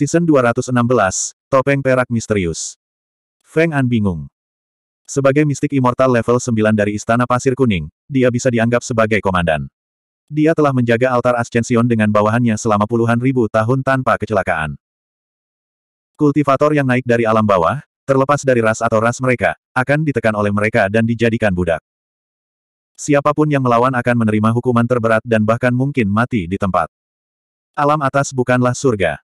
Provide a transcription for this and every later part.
Season 216, Topeng Perak Misterius. Feng An bingung. Sebagai mistik immortal level 9 dari Istana Pasir Kuning, dia bisa dianggap sebagai komandan. Dia telah menjaga altar Ascension dengan bawahannya selama puluhan ribu tahun tanpa kecelakaan. Kultivator yang naik dari alam bawah, terlepas dari ras atau ras mereka, akan ditekan oleh mereka dan dijadikan budak. Siapapun yang melawan akan menerima hukuman terberat dan bahkan mungkin mati di tempat. Alam atas bukanlah surga.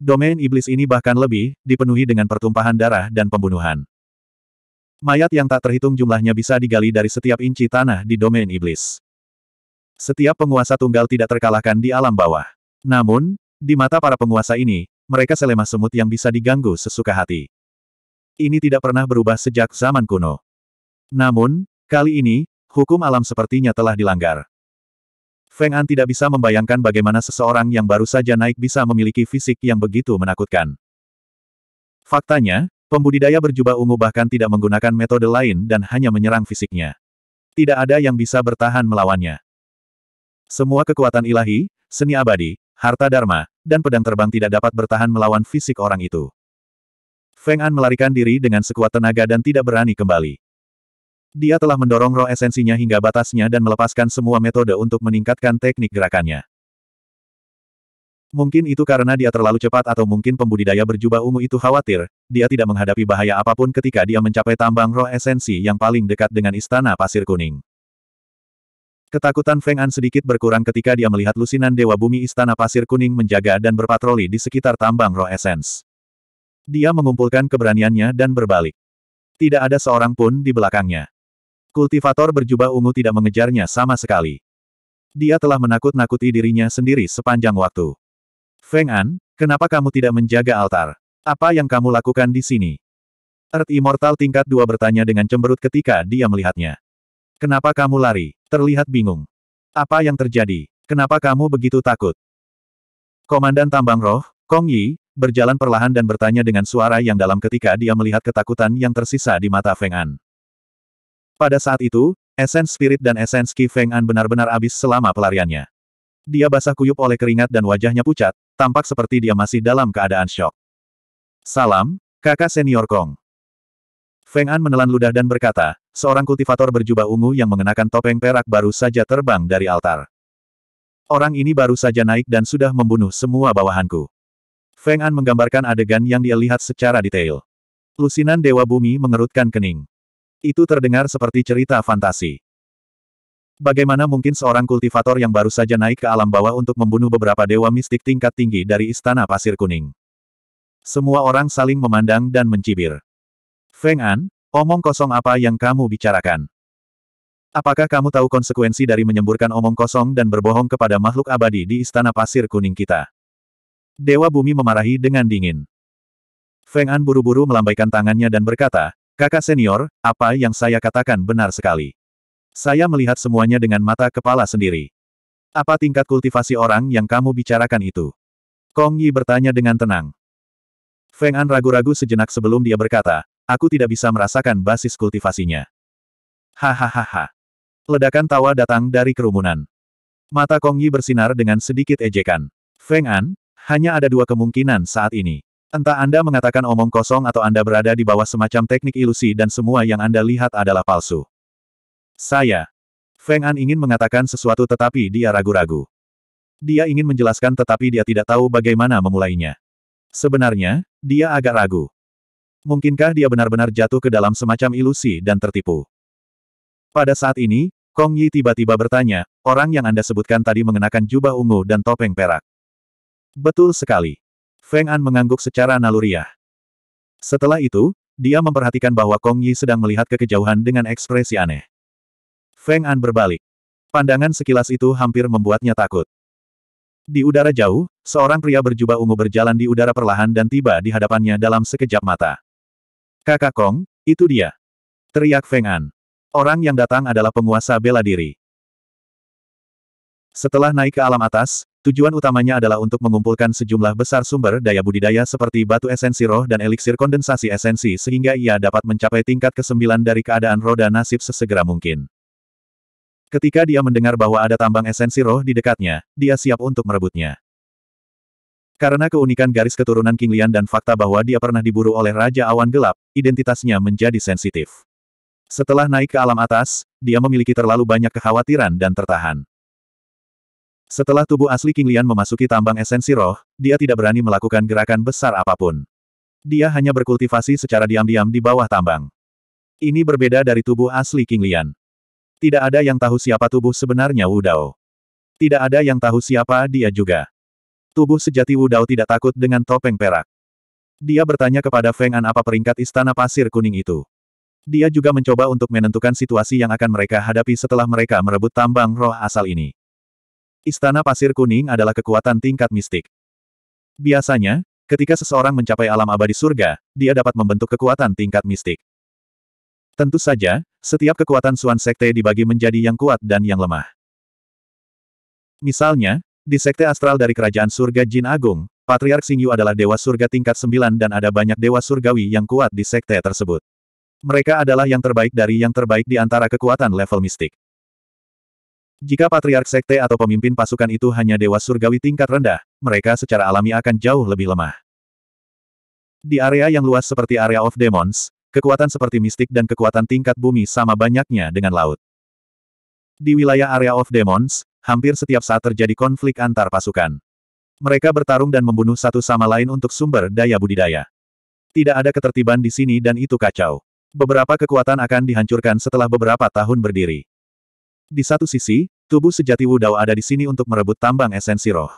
Domain iblis ini bahkan lebih, dipenuhi dengan pertumpahan darah dan pembunuhan. Mayat yang tak terhitung jumlahnya bisa digali dari setiap inci tanah di domain iblis. Setiap penguasa tunggal tidak terkalahkan di alam bawah. Namun, di mata para penguasa ini, mereka selemah semut yang bisa diganggu sesuka hati. Ini tidak pernah berubah sejak zaman kuno. Namun, kali ini, hukum alam sepertinya telah dilanggar. Feng An tidak bisa membayangkan bagaimana seseorang yang baru saja naik bisa memiliki fisik yang begitu menakutkan. Faktanya, pembudidaya berjubah ungu bahkan tidak menggunakan metode lain dan hanya menyerang fisiknya. Tidak ada yang bisa bertahan melawannya. Semua kekuatan ilahi, seni abadi, harta dharma, dan pedang terbang tidak dapat bertahan melawan fisik orang itu. Feng An melarikan diri dengan sekuat tenaga dan tidak berani kembali. Dia telah mendorong roh esensinya hingga batasnya dan melepaskan semua metode untuk meningkatkan teknik gerakannya. Mungkin itu karena dia terlalu cepat atau mungkin pembudidaya berjubah ungu itu khawatir, dia tidak menghadapi bahaya apapun ketika dia mencapai tambang roh esensi yang paling dekat dengan istana pasir kuning. Ketakutan Feng An sedikit berkurang ketika dia melihat lusinan Dewa Bumi Istana Pasir Kuning menjaga dan berpatroli di sekitar tambang roh esens. Dia mengumpulkan keberaniannya dan berbalik. Tidak ada seorang pun di belakangnya. Kultivator berjubah ungu tidak mengejarnya sama sekali. Dia telah menakut-nakuti dirinya sendiri sepanjang waktu. Feng An, kenapa kamu tidak menjaga altar? Apa yang kamu lakukan di sini? Earth Immortal tingkat 2 bertanya dengan cemberut ketika dia melihatnya. Kenapa kamu lari? Terlihat bingung. Apa yang terjadi? Kenapa kamu begitu takut? Komandan Tambang Roh, Kong Yi, berjalan perlahan dan bertanya dengan suara yang dalam ketika dia melihat ketakutan yang tersisa di mata Feng An. Pada saat itu, esens spirit dan esens Qi Feng An benar-benar habis selama pelariannya. Dia basah kuyup oleh keringat dan wajahnya pucat, tampak seperti dia masih dalam keadaan shock. Salam, kakak senior Kong. Feng An menelan ludah dan berkata, seorang kultivator berjubah ungu yang mengenakan topeng perak baru saja terbang dari altar. Orang ini baru saja naik dan sudah membunuh semua bawahanku. Feng An menggambarkan adegan yang dia lihat secara detail. Lusinan Dewa Bumi mengerutkan kening. Itu terdengar seperti cerita fantasi. Bagaimana mungkin seorang kultivator yang baru saja naik ke alam bawah untuk membunuh beberapa dewa mistik tingkat tinggi dari Istana Pasir Kuning? Semua orang saling memandang dan mencibir. Feng An, omong kosong apa yang kamu bicarakan? Apakah kamu tahu konsekuensi dari menyemburkan omong kosong dan berbohong kepada makhluk abadi di Istana Pasir Kuning kita? Dewa Bumi memarahi dengan dingin. Feng An buru-buru melambaikan tangannya dan berkata, Kakak senior, apa yang saya katakan benar sekali. Saya melihat semuanya dengan mata kepala sendiri. Apa tingkat kultivasi orang yang kamu bicarakan itu? Kong Yi bertanya dengan tenang. Feng An ragu-ragu sejenak sebelum dia berkata, aku tidak bisa merasakan basis kultivasinya. Hahaha. Ledakan tawa datang dari kerumunan. Mata Kong Yi bersinar dengan sedikit ejekan. Feng An, hanya ada dua kemungkinan saat ini. Entah Anda mengatakan omong kosong atau Anda berada di bawah semacam teknik ilusi dan semua yang Anda lihat adalah palsu. Saya. Feng An ingin mengatakan sesuatu tetapi dia ragu-ragu. Dia ingin menjelaskan tetapi dia tidak tahu bagaimana memulainya. Sebenarnya, dia agak ragu. Mungkinkah dia benar-benar jatuh ke dalam semacam ilusi dan tertipu? Pada saat ini, Kong Yi tiba-tiba bertanya, orang yang Anda sebutkan tadi mengenakan jubah ungu dan topeng perak. Betul sekali. Feng An mengangguk secara naluriah. Setelah itu, dia memperhatikan bahwa Kong Yi sedang melihat ke kejauhan dengan ekspresi aneh. Feng An berbalik. Pandangan sekilas itu hampir membuatnya takut. Di udara jauh, seorang pria berjubah ungu berjalan di udara perlahan dan tiba di hadapannya dalam sekejap mata. Kakak Kong, itu dia. Teriak Feng An. Orang yang datang adalah penguasa bela diri. Setelah naik ke alam atas, Tujuan utamanya adalah untuk mengumpulkan sejumlah besar sumber daya budidaya seperti batu esensi roh dan eliksir kondensasi esensi sehingga ia dapat mencapai tingkat ke-9 dari keadaan roda nasib sesegera mungkin. Ketika dia mendengar bahwa ada tambang esensi roh di dekatnya, dia siap untuk merebutnya. Karena keunikan garis keturunan King Lian dan fakta bahwa dia pernah diburu oleh Raja Awan Gelap, identitasnya menjadi sensitif. Setelah naik ke alam atas, dia memiliki terlalu banyak kekhawatiran dan tertahan. Setelah tubuh asli King Lian memasuki tambang esensi roh, dia tidak berani melakukan gerakan besar apapun. Dia hanya berkultivasi secara diam-diam di bawah tambang. Ini berbeda dari tubuh asli King Lian. Tidak ada yang tahu siapa tubuh sebenarnya Wu Dao. Tidak ada yang tahu siapa dia juga. Tubuh sejati Wu Dao tidak takut dengan topeng perak. Dia bertanya kepada Feng An apa peringkat istana pasir kuning itu. Dia juga mencoba untuk menentukan situasi yang akan mereka hadapi setelah mereka merebut tambang roh asal ini. Istana Pasir Kuning adalah kekuatan tingkat mistik. Biasanya, ketika seseorang mencapai alam abadi surga, dia dapat membentuk kekuatan tingkat mistik. Tentu saja, setiap kekuatan Suan Sekte dibagi menjadi yang kuat dan yang lemah. Misalnya, di Sekte Astral dari Kerajaan Surga Jin Agung, Patriark Xingyu adalah dewa surga tingkat 9 dan ada banyak dewa surgawi yang kuat di sekte tersebut. Mereka adalah yang terbaik dari yang terbaik di antara kekuatan level mistik. Jika patriark sekte atau pemimpin pasukan itu hanya dewa surgawi tingkat rendah, mereka secara alami akan jauh lebih lemah. Di area yang luas seperti area of demons, kekuatan seperti mistik dan kekuatan tingkat bumi sama banyaknya dengan laut. Di wilayah area of demons, hampir setiap saat terjadi konflik antar pasukan. Mereka bertarung dan membunuh satu sama lain untuk sumber daya budidaya. Tidak ada ketertiban di sini dan itu kacau. Beberapa kekuatan akan dihancurkan setelah beberapa tahun berdiri. Di satu sisi, tubuh sejati Wu Dao ada di sini untuk merebut tambang esensi roh.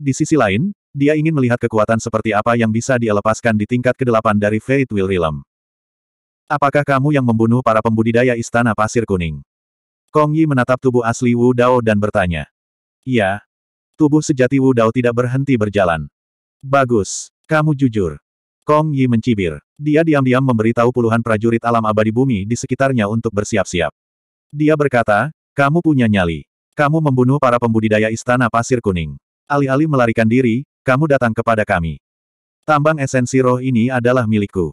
Di sisi lain, dia ingin melihat kekuatan seperti apa yang bisa dia lepaskan di tingkat ke-8 dari Fate Will Realm. Apakah kamu yang membunuh para pembudidaya Istana Pasir Kuning? Kong Yi menatap tubuh asli Wu Dao dan bertanya. Ya, Tubuh sejati Wu Dao tidak berhenti berjalan. Bagus. Kamu jujur. Kong Yi mencibir. Dia diam-diam memberitahu puluhan prajurit alam abadi bumi di sekitarnya untuk bersiap-siap. Dia berkata, kamu punya nyali. Kamu membunuh para pembudidaya istana pasir kuning. Alih-alih melarikan diri, kamu datang kepada kami. Tambang esensi roh ini adalah milikku.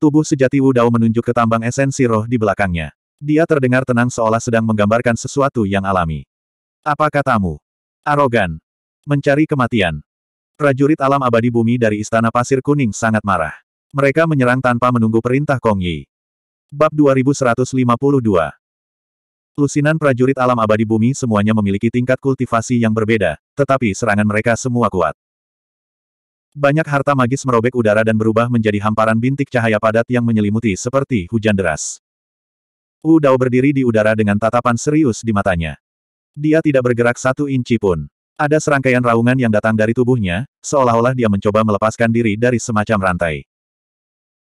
Tubuh sejati Wudao menunjuk ke tambang esensi roh di belakangnya. Dia terdengar tenang seolah sedang menggambarkan sesuatu yang alami. Apa katamu? Arogan. Mencari kematian. Prajurit alam abadi bumi dari Istana Pasir Kuning sangat marah. Mereka menyerang tanpa menunggu perintah Kong Yi. Bab 2152 Lusinan prajurit alam abadi bumi semuanya memiliki tingkat kultivasi yang berbeda, tetapi serangan mereka semua kuat. Banyak harta magis merobek udara dan berubah menjadi hamparan bintik cahaya padat yang menyelimuti seperti hujan deras. Wu Dao berdiri di udara dengan tatapan serius di matanya. Dia tidak bergerak satu inci pun. Ada serangkaian raungan yang datang dari tubuhnya, seolah-olah dia mencoba melepaskan diri dari semacam rantai.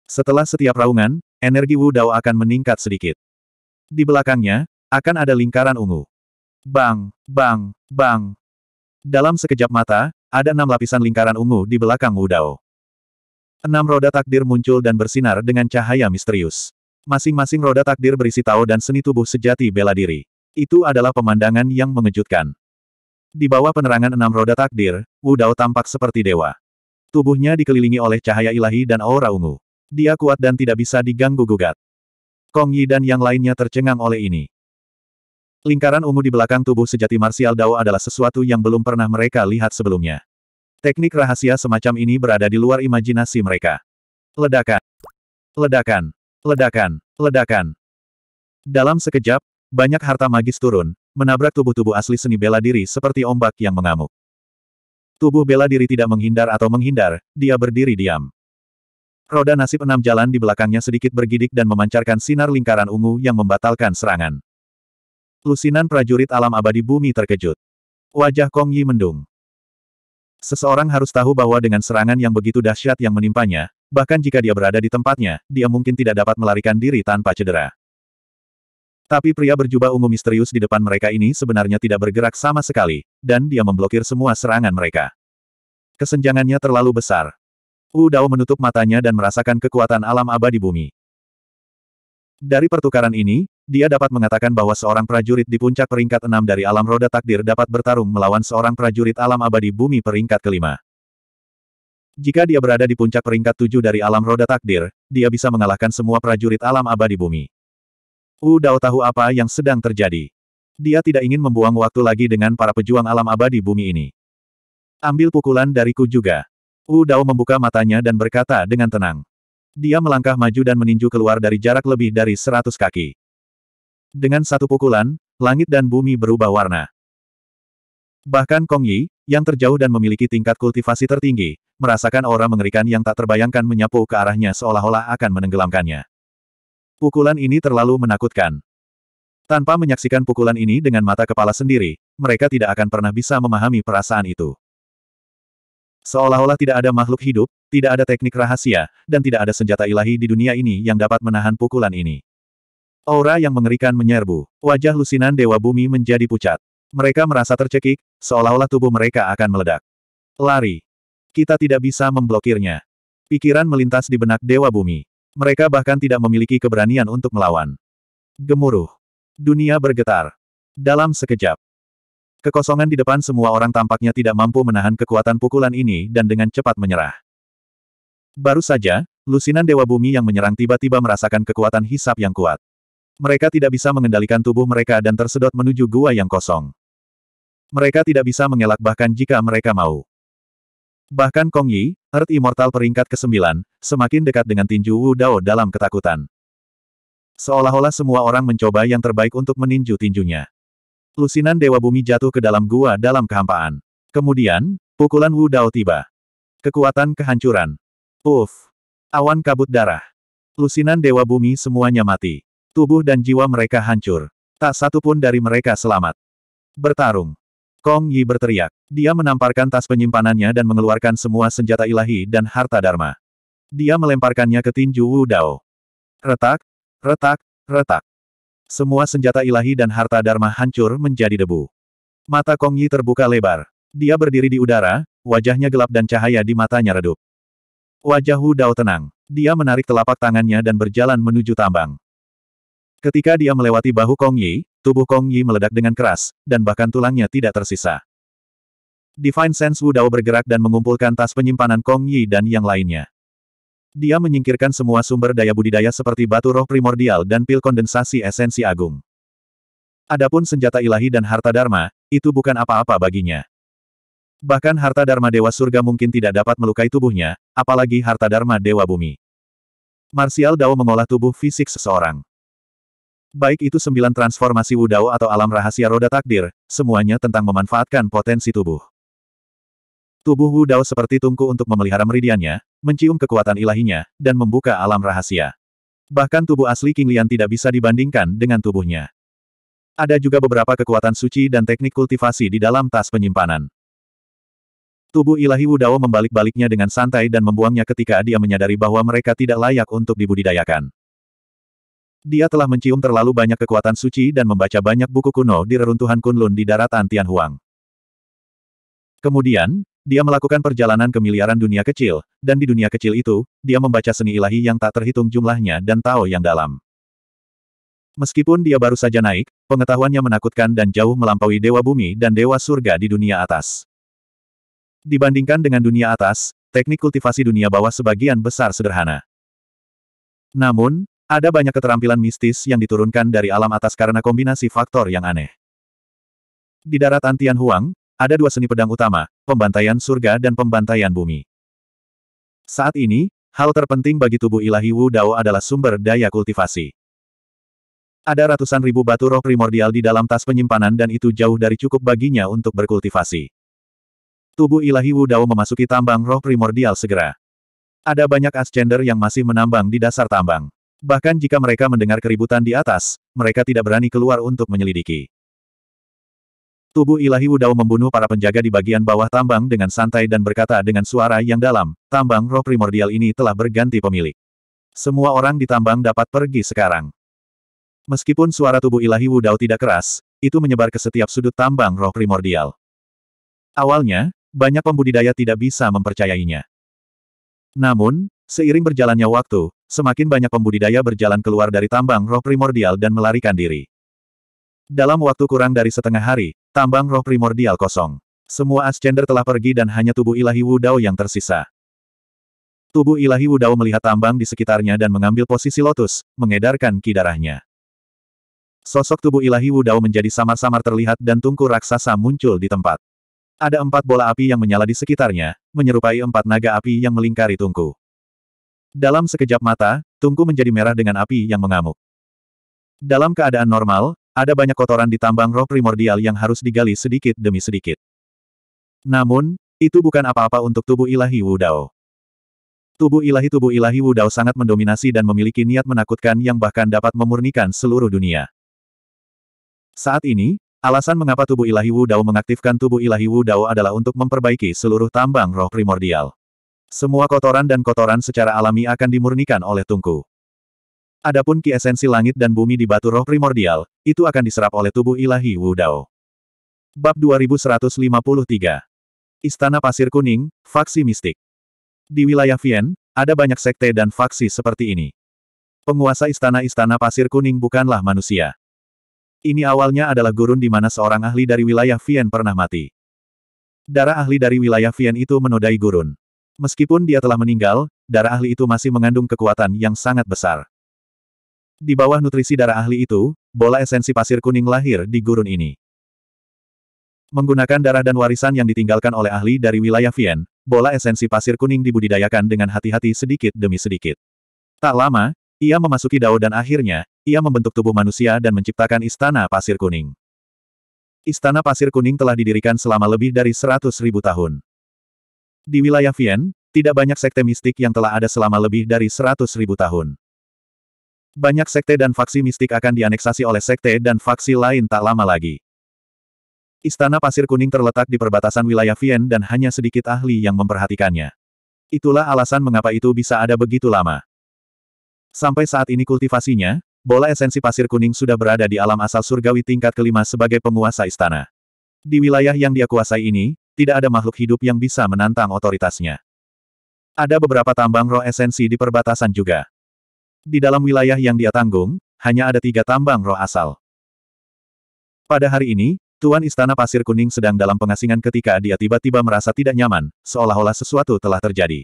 Setelah setiap raungan, energi Wu Dao akan meningkat sedikit. Di belakangnya, akan ada lingkaran ungu. Bang, bang, bang. Dalam sekejap mata, ada enam lapisan lingkaran ungu di belakang Wu Dao. Enam roda takdir muncul dan bersinar dengan cahaya misterius. Masing-masing roda takdir berisi Tao dan seni tubuh sejati bela diri. Itu adalah pemandangan yang mengejutkan. Di bawah penerangan enam roda takdir, Wu Dao tampak seperti dewa. Tubuhnya dikelilingi oleh cahaya ilahi dan aura ungu. Dia kuat dan tidak bisa diganggu-gugat. Kong Yi dan yang lainnya tercengang oleh ini. Lingkaran ungu di belakang tubuh sejati Martial Dao adalah sesuatu yang belum pernah mereka lihat sebelumnya. Teknik rahasia semacam ini berada di luar imajinasi mereka. Ledakan. Ledakan. Ledakan. Ledakan. Dalam sekejap, banyak harta magis turun, menabrak tubuh-tubuh asli seni bela diri seperti ombak yang mengamuk. Tubuh bela diri tidak menghindar atau menghindar, dia berdiri diam. Roda nasib enam jalan di belakangnya sedikit bergidik dan memancarkan sinar lingkaran ungu yang membatalkan serangan. Lusinan prajurit alam abadi bumi terkejut. Wajah Kong Yi mendung. Seseorang harus tahu bahwa dengan serangan yang begitu dahsyat yang menimpanya, bahkan jika dia berada di tempatnya, dia mungkin tidak dapat melarikan diri tanpa cedera. Tapi pria berjubah ungu misterius di depan mereka ini sebenarnya tidak bergerak sama sekali, dan dia memblokir semua serangan mereka. Kesenjangannya terlalu besar. Wu Dao menutup matanya dan merasakan kekuatan alam abadi bumi. Dari pertukaran ini, dia dapat mengatakan bahwa seorang prajurit di puncak peringkat enam dari alam roda takdir dapat bertarung melawan seorang prajurit alam abadi bumi peringkat kelima. Jika dia berada di puncak peringkat tujuh dari alam roda takdir, dia bisa mengalahkan semua prajurit alam abadi bumi. U Dao tahu apa yang sedang terjadi. Dia tidak ingin membuang waktu lagi dengan para pejuang alam abadi bumi ini. Ambil pukulan dariku juga. U Dao membuka matanya dan berkata dengan tenang. Dia melangkah maju dan meninju keluar dari jarak lebih dari seratus kaki. Dengan satu pukulan, langit dan bumi berubah warna. Bahkan Kong Yi, yang terjauh dan memiliki tingkat kultivasi tertinggi, merasakan aura mengerikan yang tak terbayangkan menyapu ke arahnya seolah-olah akan menenggelamkannya. Pukulan ini terlalu menakutkan. Tanpa menyaksikan pukulan ini dengan mata kepala sendiri, mereka tidak akan pernah bisa memahami perasaan itu. Seolah-olah tidak ada makhluk hidup, tidak ada teknik rahasia, dan tidak ada senjata ilahi di dunia ini yang dapat menahan pukulan ini. Aura yang mengerikan menyerbu. Wajah lusinan Dewa Bumi menjadi pucat. Mereka merasa tercekik, seolah-olah tubuh mereka akan meledak. Lari. Kita tidak bisa memblokirnya. Pikiran melintas di benak Dewa Bumi. Mereka bahkan tidak memiliki keberanian untuk melawan. Gemuruh. Dunia bergetar. Dalam sekejap. Kekosongan di depan semua orang tampaknya tidak mampu menahan kekuatan pukulan ini dan dengan cepat menyerah. Baru saja, lusinan Dewa Bumi yang menyerang tiba-tiba merasakan kekuatan hisap yang kuat. Mereka tidak bisa mengendalikan tubuh mereka dan tersedot menuju gua yang kosong. Mereka tidak bisa mengelak bahkan jika mereka mau. Bahkan Kong Yi, Earth Immortal peringkat ke-9, semakin dekat dengan tinju Wu Dao dalam ketakutan. Seolah-olah semua orang mencoba yang terbaik untuk meninju tinjunya. Lusinan Dewa Bumi jatuh ke dalam gua dalam kehampaan. Kemudian, pukulan Wu Dao tiba. Kekuatan kehancuran. Uff! Awan kabut darah. Lusinan Dewa Bumi semuanya mati. Tubuh dan jiwa mereka hancur. Tak satu pun dari mereka selamat. Bertarung. Kong Yi berteriak. Dia menamparkan tas penyimpanannya dan mengeluarkan semua senjata ilahi dan harta dharma. Dia melemparkannya ke tinju Wu Dao. Retak, retak, retak. Semua senjata ilahi dan harta dharma hancur menjadi debu. Mata Kong Yi terbuka lebar. Dia berdiri di udara, wajahnya gelap dan cahaya di matanya redup. Wajah Wu Dao tenang. Dia menarik telapak tangannya dan berjalan menuju tambang. Ketika dia melewati bahu Kong Yi, tubuh Kong Yi meledak dengan keras, dan bahkan tulangnya tidak tersisa. Divine Sense Dao bergerak dan mengumpulkan tas penyimpanan Kong Yi dan yang lainnya. Dia menyingkirkan semua sumber daya budidaya seperti batu roh primordial dan pil kondensasi esensi agung. Adapun senjata ilahi dan harta dharma, itu bukan apa-apa baginya. Bahkan harta dharma dewa surga mungkin tidak dapat melukai tubuhnya, apalagi harta dharma dewa bumi. Martial Dao mengolah tubuh fisik seseorang. Baik itu sembilan transformasi wudao atau alam rahasia roda takdir, semuanya tentang memanfaatkan potensi tubuh. Tubuh wudao seperti tungku untuk memelihara meridiannya, mencium kekuatan ilahinya, dan membuka alam rahasia. Bahkan tubuh asli King Lian tidak bisa dibandingkan dengan tubuhnya. Ada juga beberapa kekuatan suci dan teknik kultivasi di dalam tas penyimpanan. Tubuh ilahi Wudao membalik-baliknya dengan santai dan membuangnya ketika dia menyadari bahwa mereka tidak layak untuk dibudidayakan. Dia telah mencium terlalu banyak kekuatan suci dan membaca banyak buku kuno di reruntuhan Kunlun di daratan Tianhuang. Kemudian, dia melakukan perjalanan ke miliaran dunia kecil, dan di dunia kecil itu, dia membaca seni ilahi yang tak terhitung jumlahnya dan Tao yang dalam. Meskipun dia baru saja naik, pengetahuannya menakutkan dan jauh melampaui dewa bumi dan dewa surga di dunia atas. Dibandingkan dengan dunia atas, teknik kultivasi dunia bawah sebagian besar sederhana. Namun, ada banyak keterampilan mistis yang diturunkan dari alam atas karena kombinasi faktor yang aneh. Di darat Antian Huang, ada dua seni pedang utama, pembantaian surga dan pembantaian bumi. Saat ini, hal terpenting bagi tubuh ilahi Wu Dao adalah sumber daya kultivasi. Ada ratusan ribu batu roh primordial di dalam tas penyimpanan dan itu jauh dari cukup baginya untuk berkultivasi. Tubuh ilahi Wu Dao memasuki tambang roh primordial segera. Ada banyak ascender yang masih menambang di dasar tambang. Bahkan jika mereka mendengar keributan di atas, mereka tidak berani keluar untuk menyelidiki. Tubuh ilahi Wudao membunuh para penjaga di bagian bawah tambang dengan santai dan berkata dengan suara yang dalam, tambang roh primordial ini telah berganti pemilik. Semua orang di tambang dapat pergi sekarang. Meskipun suara tubuh ilahi Wudao tidak keras, itu menyebar ke setiap sudut tambang roh primordial. Awalnya, banyak pembudidaya tidak bisa mempercayainya. Namun, seiring berjalannya waktu, Semakin banyak pembudidaya berjalan keluar dari tambang roh primordial dan melarikan diri. Dalam waktu kurang dari setengah hari, tambang roh primordial kosong. Semua Ascender telah pergi dan hanya tubuh ilahi Wudao yang tersisa. Tubuh ilahi Wudao melihat tambang di sekitarnya dan mengambil posisi lotus, mengedarkan ki darahnya. Sosok tubuh ilahi Wudao menjadi samar-samar terlihat dan tungku raksasa muncul di tempat. Ada empat bola api yang menyala di sekitarnya, menyerupai empat naga api yang melingkari tungku. Dalam sekejap mata, tungku menjadi merah dengan api yang mengamuk. Dalam keadaan normal, ada banyak kotoran di tambang roh primordial yang harus digali sedikit demi sedikit. Namun, itu bukan apa-apa untuk tubuh ilahi Wudao. Tubuh ilahi tubuh ilahi Wudao sangat mendominasi dan memiliki niat menakutkan yang bahkan dapat memurnikan seluruh dunia. Saat ini, alasan mengapa tubuh ilahi Wudao mengaktifkan tubuh ilahi Wudao adalah untuk memperbaiki seluruh tambang roh primordial. Semua kotoran dan kotoran secara alami akan dimurnikan oleh tungku. Adapun ki esensi langit dan bumi di batu roh primordial, itu akan diserap oleh tubuh ilahi Wudao. Bab 2153 Istana Pasir Kuning, Faksi Mistik Di wilayah Vien, ada banyak sekte dan faksi seperti ini. Penguasa istana-istana Pasir Kuning bukanlah manusia. Ini awalnya adalah gurun di mana seorang ahli dari wilayah Vien pernah mati. Darah ahli dari wilayah Vien itu menodai gurun. Meskipun dia telah meninggal, darah ahli itu masih mengandung kekuatan yang sangat besar. Di bawah nutrisi darah ahli itu, bola esensi pasir kuning lahir di gurun ini. Menggunakan darah dan warisan yang ditinggalkan oleh ahli dari wilayah Vien, bola esensi pasir kuning dibudidayakan dengan hati-hati sedikit demi sedikit. Tak lama, ia memasuki dao dan akhirnya, ia membentuk tubuh manusia dan menciptakan istana pasir kuning. Istana pasir kuning telah didirikan selama lebih dari seratus ribu tahun. Di wilayah Vien, tidak banyak sekte mistik yang telah ada selama lebih dari 100.000 tahun. Banyak sekte dan faksi mistik akan dianeksasi oleh sekte dan faksi lain tak lama lagi. Istana Pasir Kuning terletak di perbatasan wilayah Vien dan hanya sedikit ahli yang memperhatikannya. Itulah alasan mengapa itu bisa ada begitu lama. Sampai saat ini kultivasinya, bola esensi pasir kuning sudah berada di alam asal surgawi tingkat kelima sebagai penguasa istana. Di wilayah yang dia kuasai ini, tidak ada makhluk hidup yang bisa menantang otoritasnya. Ada beberapa tambang roh esensi di perbatasan juga. Di dalam wilayah yang dia tanggung, hanya ada tiga tambang roh asal. Pada hari ini, Tuan Istana Pasir Kuning sedang dalam pengasingan ketika dia tiba-tiba merasa tidak nyaman, seolah-olah sesuatu telah terjadi.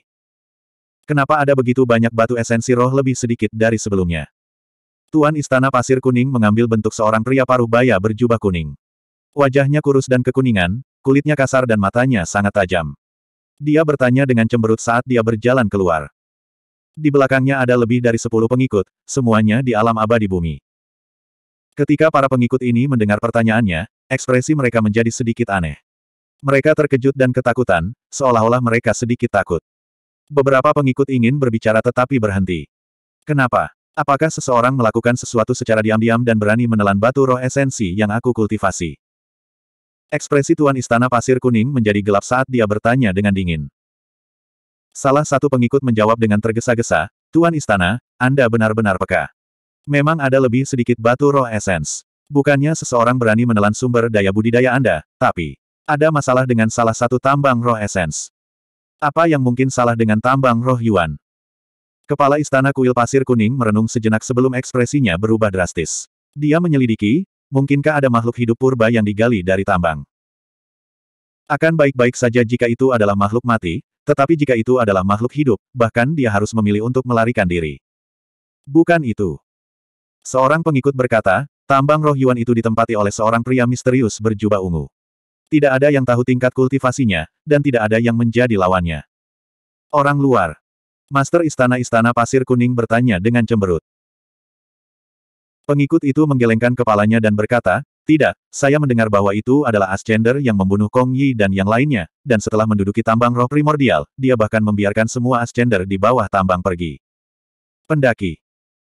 Kenapa ada begitu banyak batu esensi roh lebih sedikit dari sebelumnya? Tuan Istana Pasir Kuning mengambil bentuk seorang pria paruh baya berjubah kuning. Wajahnya kurus dan kekuningan, kulitnya kasar dan matanya sangat tajam. Dia bertanya dengan cemberut saat dia berjalan keluar. Di belakangnya ada lebih dari sepuluh pengikut, semuanya di alam abadi bumi. Ketika para pengikut ini mendengar pertanyaannya, ekspresi mereka menjadi sedikit aneh. Mereka terkejut dan ketakutan, seolah-olah mereka sedikit takut. Beberapa pengikut ingin berbicara tetapi berhenti. Kenapa? Apakah seseorang melakukan sesuatu secara diam-diam dan berani menelan batu roh esensi yang aku kultivasi? Ekspresi Tuan Istana Pasir Kuning menjadi gelap saat dia bertanya dengan dingin. Salah satu pengikut menjawab dengan tergesa-gesa, Tuan Istana, Anda benar-benar peka. Memang ada lebih sedikit batu roh esens. Bukannya seseorang berani menelan sumber daya budidaya Anda, tapi ada masalah dengan salah satu tambang roh esens. Apa yang mungkin salah dengan tambang roh Yuan? Kepala Istana Kuil Pasir Kuning merenung sejenak sebelum ekspresinya berubah drastis. Dia menyelidiki, Mungkinkah ada makhluk hidup purba yang digali dari tambang? Akan baik-baik saja jika itu adalah makhluk mati, tetapi jika itu adalah makhluk hidup, bahkan dia harus memilih untuk melarikan diri. Bukan itu. Seorang pengikut berkata, tambang roh Yuan itu ditempati oleh seorang pria misterius berjubah ungu. Tidak ada yang tahu tingkat kultivasinya, dan tidak ada yang menjadi lawannya. Orang luar. Master Istana-Istana Pasir Kuning bertanya dengan cemberut. Pengikut itu menggelengkan kepalanya dan berkata, tidak, saya mendengar bahwa itu adalah Ascender yang membunuh Kong Yi dan yang lainnya, dan setelah menduduki tambang roh primordial, dia bahkan membiarkan semua Ascender di bawah tambang pergi. Pendaki.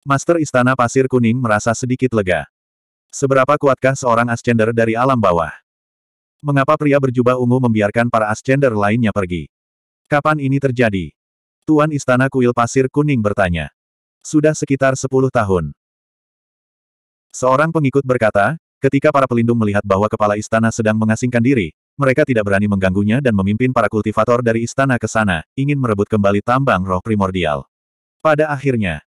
Master Istana Pasir Kuning merasa sedikit lega. Seberapa kuatkah seorang Ascender dari alam bawah? Mengapa pria berjubah ungu membiarkan para Ascender lainnya pergi? Kapan ini terjadi? Tuan Istana Kuil Pasir Kuning bertanya. Sudah sekitar 10 tahun. Seorang pengikut berkata, ketika para pelindung melihat bahwa kepala istana sedang mengasingkan diri, mereka tidak berani mengganggunya dan memimpin para kultivator dari istana ke sana, ingin merebut kembali tambang roh primordial. Pada akhirnya,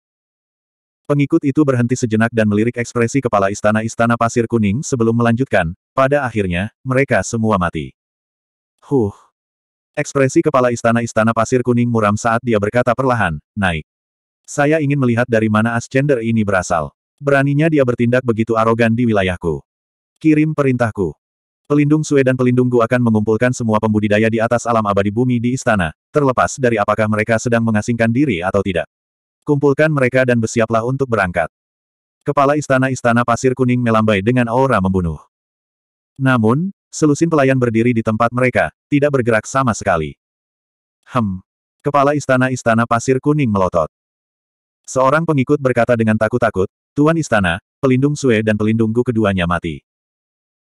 Pengikut itu berhenti sejenak dan melirik ekspresi kepala istana-istana pasir kuning sebelum melanjutkan, pada akhirnya, mereka semua mati. Huh. Ekspresi kepala istana-istana pasir kuning muram saat dia berkata perlahan, naik. Saya ingin melihat dari mana Ascender ini berasal. Beraninya dia bertindak begitu arogan di wilayahku. Kirim perintahku. Pelindung Sue dan pelindung Gu akan mengumpulkan semua pembudidaya di atas alam abadi bumi di istana, terlepas dari apakah mereka sedang mengasingkan diri atau tidak. Kumpulkan mereka dan bersiaplah untuk berangkat. Kepala istana-istana pasir kuning melambai dengan aura membunuh. Namun, selusin pelayan berdiri di tempat mereka, tidak bergerak sama sekali. Hem. Kepala istana-istana pasir kuning melotot. Seorang pengikut berkata dengan takut-takut, Tuan Istana, pelindung Sue dan pelindungku keduanya mati.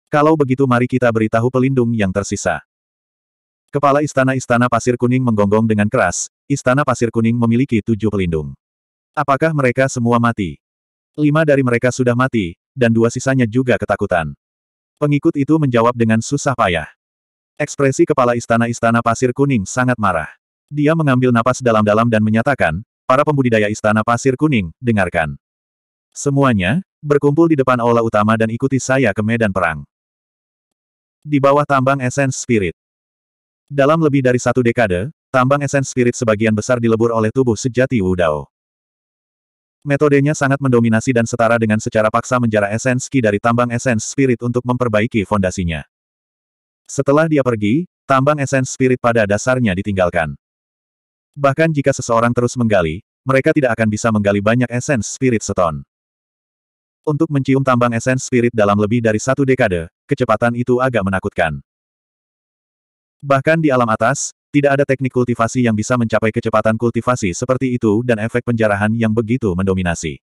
Kalau begitu mari kita beritahu pelindung yang tersisa. Kepala istana-istana pasir kuning menggonggong dengan keras, istana pasir kuning memiliki tujuh pelindung. Apakah mereka semua mati? Lima dari mereka sudah mati, dan dua sisanya juga ketakutan. Pengikut itu menjawab dengan susah payah. Ekspresi kepala istana-istana pasir kuning sangat marah. Dia mengambil napas dalam-dalam dan menyatakan, Para pembudidaya Istana Pasir Kuning, dengarkan. Semuanya, berkumpul di depan aula utama dan ikuti saya ke medan perang. Di bawah tambang Essence Spirit. Dalam lebih dari satu dekade, tambang Essence Spirit sebagian besar dilebur oleh tubuh sejati Wudao. Metodenya sangat mendominasi dan setara dengan secara paksa menjara Essence Ki dari tambang Essence Spirit untuk memperbaiki fondasinya. Setelah dia pergi, tambang Essence Spirit pada dasarnya ditinggalkan. Bahkan jika seseorang terus menggali, mereka tidak akan bisa menggali banyak esens spirit seton. Untuk mencium tambang esens spirit dalam lebih dari satu dekade, kecepatan itu agak menakutkan. Bahkan di alam atas, tidak ada teknik kultivasi yang bisa mencapai kecepatan kultivasi seperti itu dan efek penjarahan yang begitu mendominasi.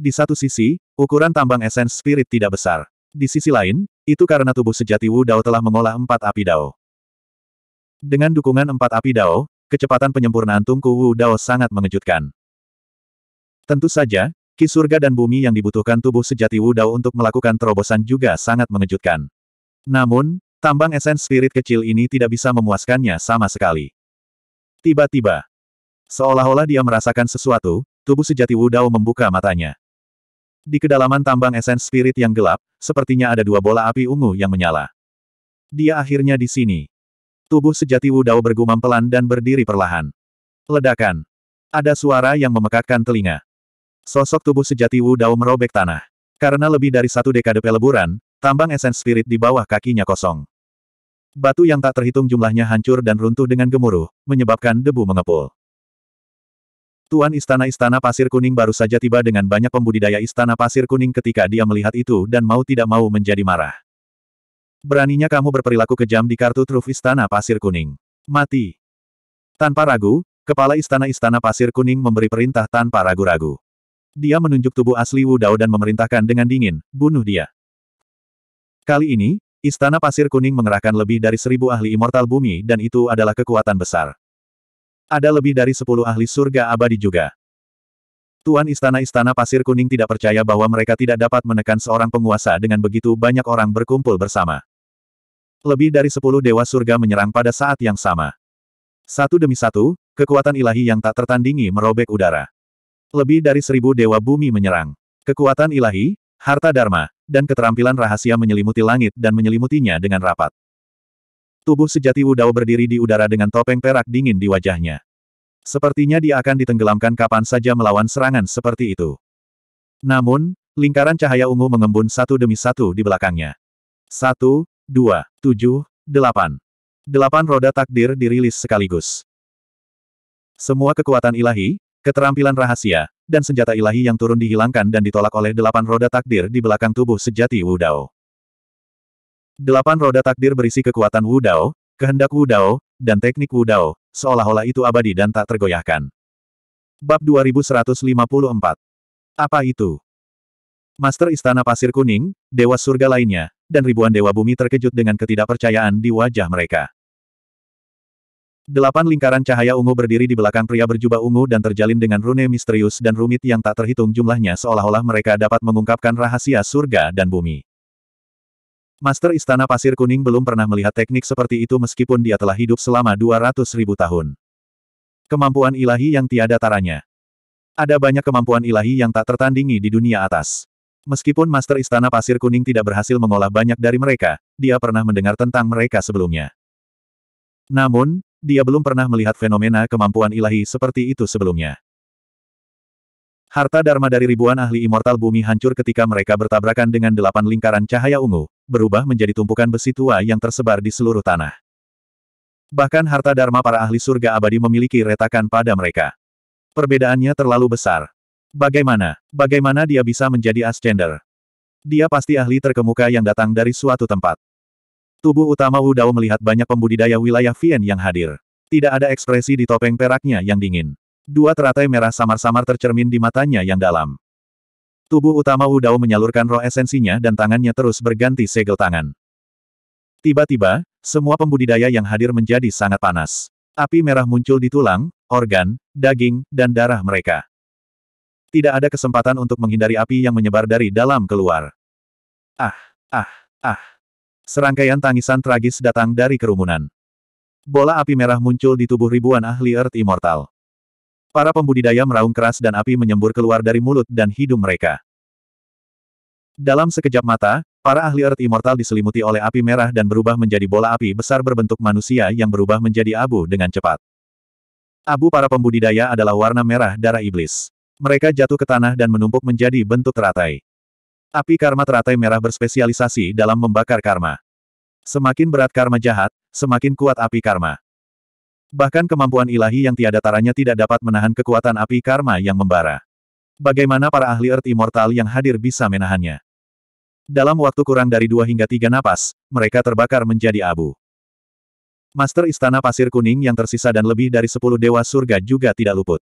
Di satu sisi, ukuran tambang esens spirit tidak besar. Di sisi lain, itu karena tubuh sejati Wu Dao telah mengolah empat api Dao. Dengan dukungan empat api Dao, kecepatan penyempurnaan Tungku Wu Dao sangat mengejutkan. Tentu saja, ki surga dan bumi yang dibutuhkan tubuh sejati Wu Dao untuk melakukan terobosan juga sangat mengejutkan. Namun, tambang esens spirit kecil ini tidak bisa memuaskannya sama sekali. Tiba-tiba, seolah-olah dia merasakan sesuatu, tubuh sejati Wu Dao membuka matanya. Di kedalaman tambang esens spirit yang gelap, sepertinya ada dua bola api ungu yang menyala. Dia akhirnya di sini. Tubuh sejati Wu Dao bergumam pelan dan berdiri perlahan. Ledakan. Ada suara yang memekakkan telinga. Sosok tubuh sejati Wu Dao merobek tanah. Karena lebih dari satu dekade peleburan, tambang esens spirit di bawah kakinya kosong. Batu yang tak terhitung jumlahnya hancur dan runtuh dengan gemuruh, menyebabkan debu mengepul. Tuan istana-istana pasir kuning baru saja tiba dengan banyak pembudidaya istana pasir kuning ketika dia melihat itu dan mau tidak mau menjadi marah. Beraninya kamu berperilaku kejam di kartu truf Istana Pasir Kuning. Mati. Tanpa ragu, kepala Istana-Istana Pasir Kuning memberi perintah tanpa ragu-ragu. Dia menunjuk tubuh asli Wu Dao dan memerintahkan dengan dingin, bunuh dia. Kali ini, Istana Pasir Kuning mengerahkan lebih dari seribu ahli immortal bumi dan itu adalah kekuatan besar. Ada lebih dari sepuluh ahli surga abadi juga. Tuan Istana-Istana Pasir Kuning tidak percaya bahwa mereka tidak dapat menekan seorang penguasa dengan begitu banyak orang berkumpul bersama. Lebih dari sepuluh dewa surga menyerang pada saat yang sama. Satu demi satu, kekuatan ilahi yang tak tertandingi merobek udara. Lebih dari seribu dewa bumi menyerang. Kekuatan ilahi, harta dharma, dan keterampilan rahasia menyelimuti langit dan menyelimutinya dengan rapat. Tubuh sejati Wudao berdiri di udara dengan topeng perak dingin di wajahnya. Sepertinya dia akan ditenggelamkan kapan saja melawan serangan seperti itu. Namun, lingkaran cahaya ungu mengembun satu demi satu di belakangnya. Satu, dua, tujuh, delapan. Delapan roda takdir dirilis sekaligus. Semua kekuatan ilahi, keterampilan rahasia, dan senjata ilahi yang turun dihilangkan dan ditolak oleh delapan roda takdir di belakang tubuh sejati Wudao. Delapan roda takdir berisi kekuatan Wudao, kehendak Wudao, dan teknik Wudao, seolah-olah itu abadi dan tak tergoyahkan. Bab 2154 Apa itu? Master Istana Pasir Kuning, Dewa Surga lainnya, dan ribuan Dewa Bumi terkejut dengan ketidakpercayaan di wajah mereka. Delapan lingkaran cahaya ungu berdiri di belakang pria berjubah ungu dan terjalin dengan rune misterius dan rumit yang tak terhitung jumlahnya seolah-olah mereka dapat mengungkapkan rahasia surga dan bumi. Master Istana Pasir Kuning belum pernah melihat teknik seperti itu meskipun dia telah hidup selama 200 ribu tahun. Kemampuan ilahi yang tiada taranya. Ada banyak kemampuan ilahi yang tak tertandingi di dunia atas. Meskipun Master Istana Pasir Kuning tidak berhasil mengolah banyak dari mereka, dia pernah mendengar tentang mereka sebelumnya. Namun, dia belum pernah melihat fenomena kemampuan ilahi seperti itu sebelumnya. Harta Dharma dari ribuan ahli immortal bumi hancur ketika mereka bertabrakan dengan delapan lingkaran cahaya ungu, berubah menjadi tumpukan besi tua yang tersebar di seluruh tanah. Bahkan harta dharma para ahli surga abadi memiliki retakan pada mereka. Perbedaannya terlalu besar. Bagaimana? Bagaimana dia bisa menjadi ascender? Dia pasti ahli terkemuka yang datang dari suatu tempat. Tubuh utama Wu Dao melihat banyak pembudidaya wilayah Vien yang hadir. Tidak ada ekspresi di topeng peraknya yang dingin. Dua teratai merah samar-samar tercermin di matanya yang dalam. Tubuh utama Wu Dao menyalurkan roh esensinya dan tangannya terus berganti segel tangan. Tiba-tiba, semua pembudidaya yang hadir menjadi sangat panas. Api merah muncul di tulang, organ, daging, dan darah mereka. Tidak ada kesempatan untuk menghindari api yang menyebar dari dalam keluar. Ah, ah, ah. Serangkaian tangisan tragis datang dari kerumunan. Bola api merah muncul di tubuh ribuan ahli Earth Immortal. Para pembudidaya meraung keras dan api menyembur keluar dari mulut dan hidung mereka. Dalam sekejap mata, para ahli Earth Immortal diselimuti oleh api merah dan berubah menjadi bola api besar berbentuk manusia yang berubah menjadi abu dengan cepat. Abu para pembudidaya adalah warna merah darah iblis. Mereka jatuh ke tanah dan menumpuk menjadi bentuk teratai. Api karma teratai merah berspesialisasi dalam membakar karma. Semakin berat karma jahat, semakin kuat api karma. Bahkan kemampuan ilahi yang tiada taranya tidak dapat menahan kekuatan api karma yang membara. Bagaimana para ahli Earth Immortal yang hadir bisa menahannya? Dalam waktu kurang dari dua hingga tiga napas, mereka terbakar menjadi abu. Master Istana Pasir Kuning yang tersisa dan lebih dari sepuluh Dewa Surga juga tidak luput.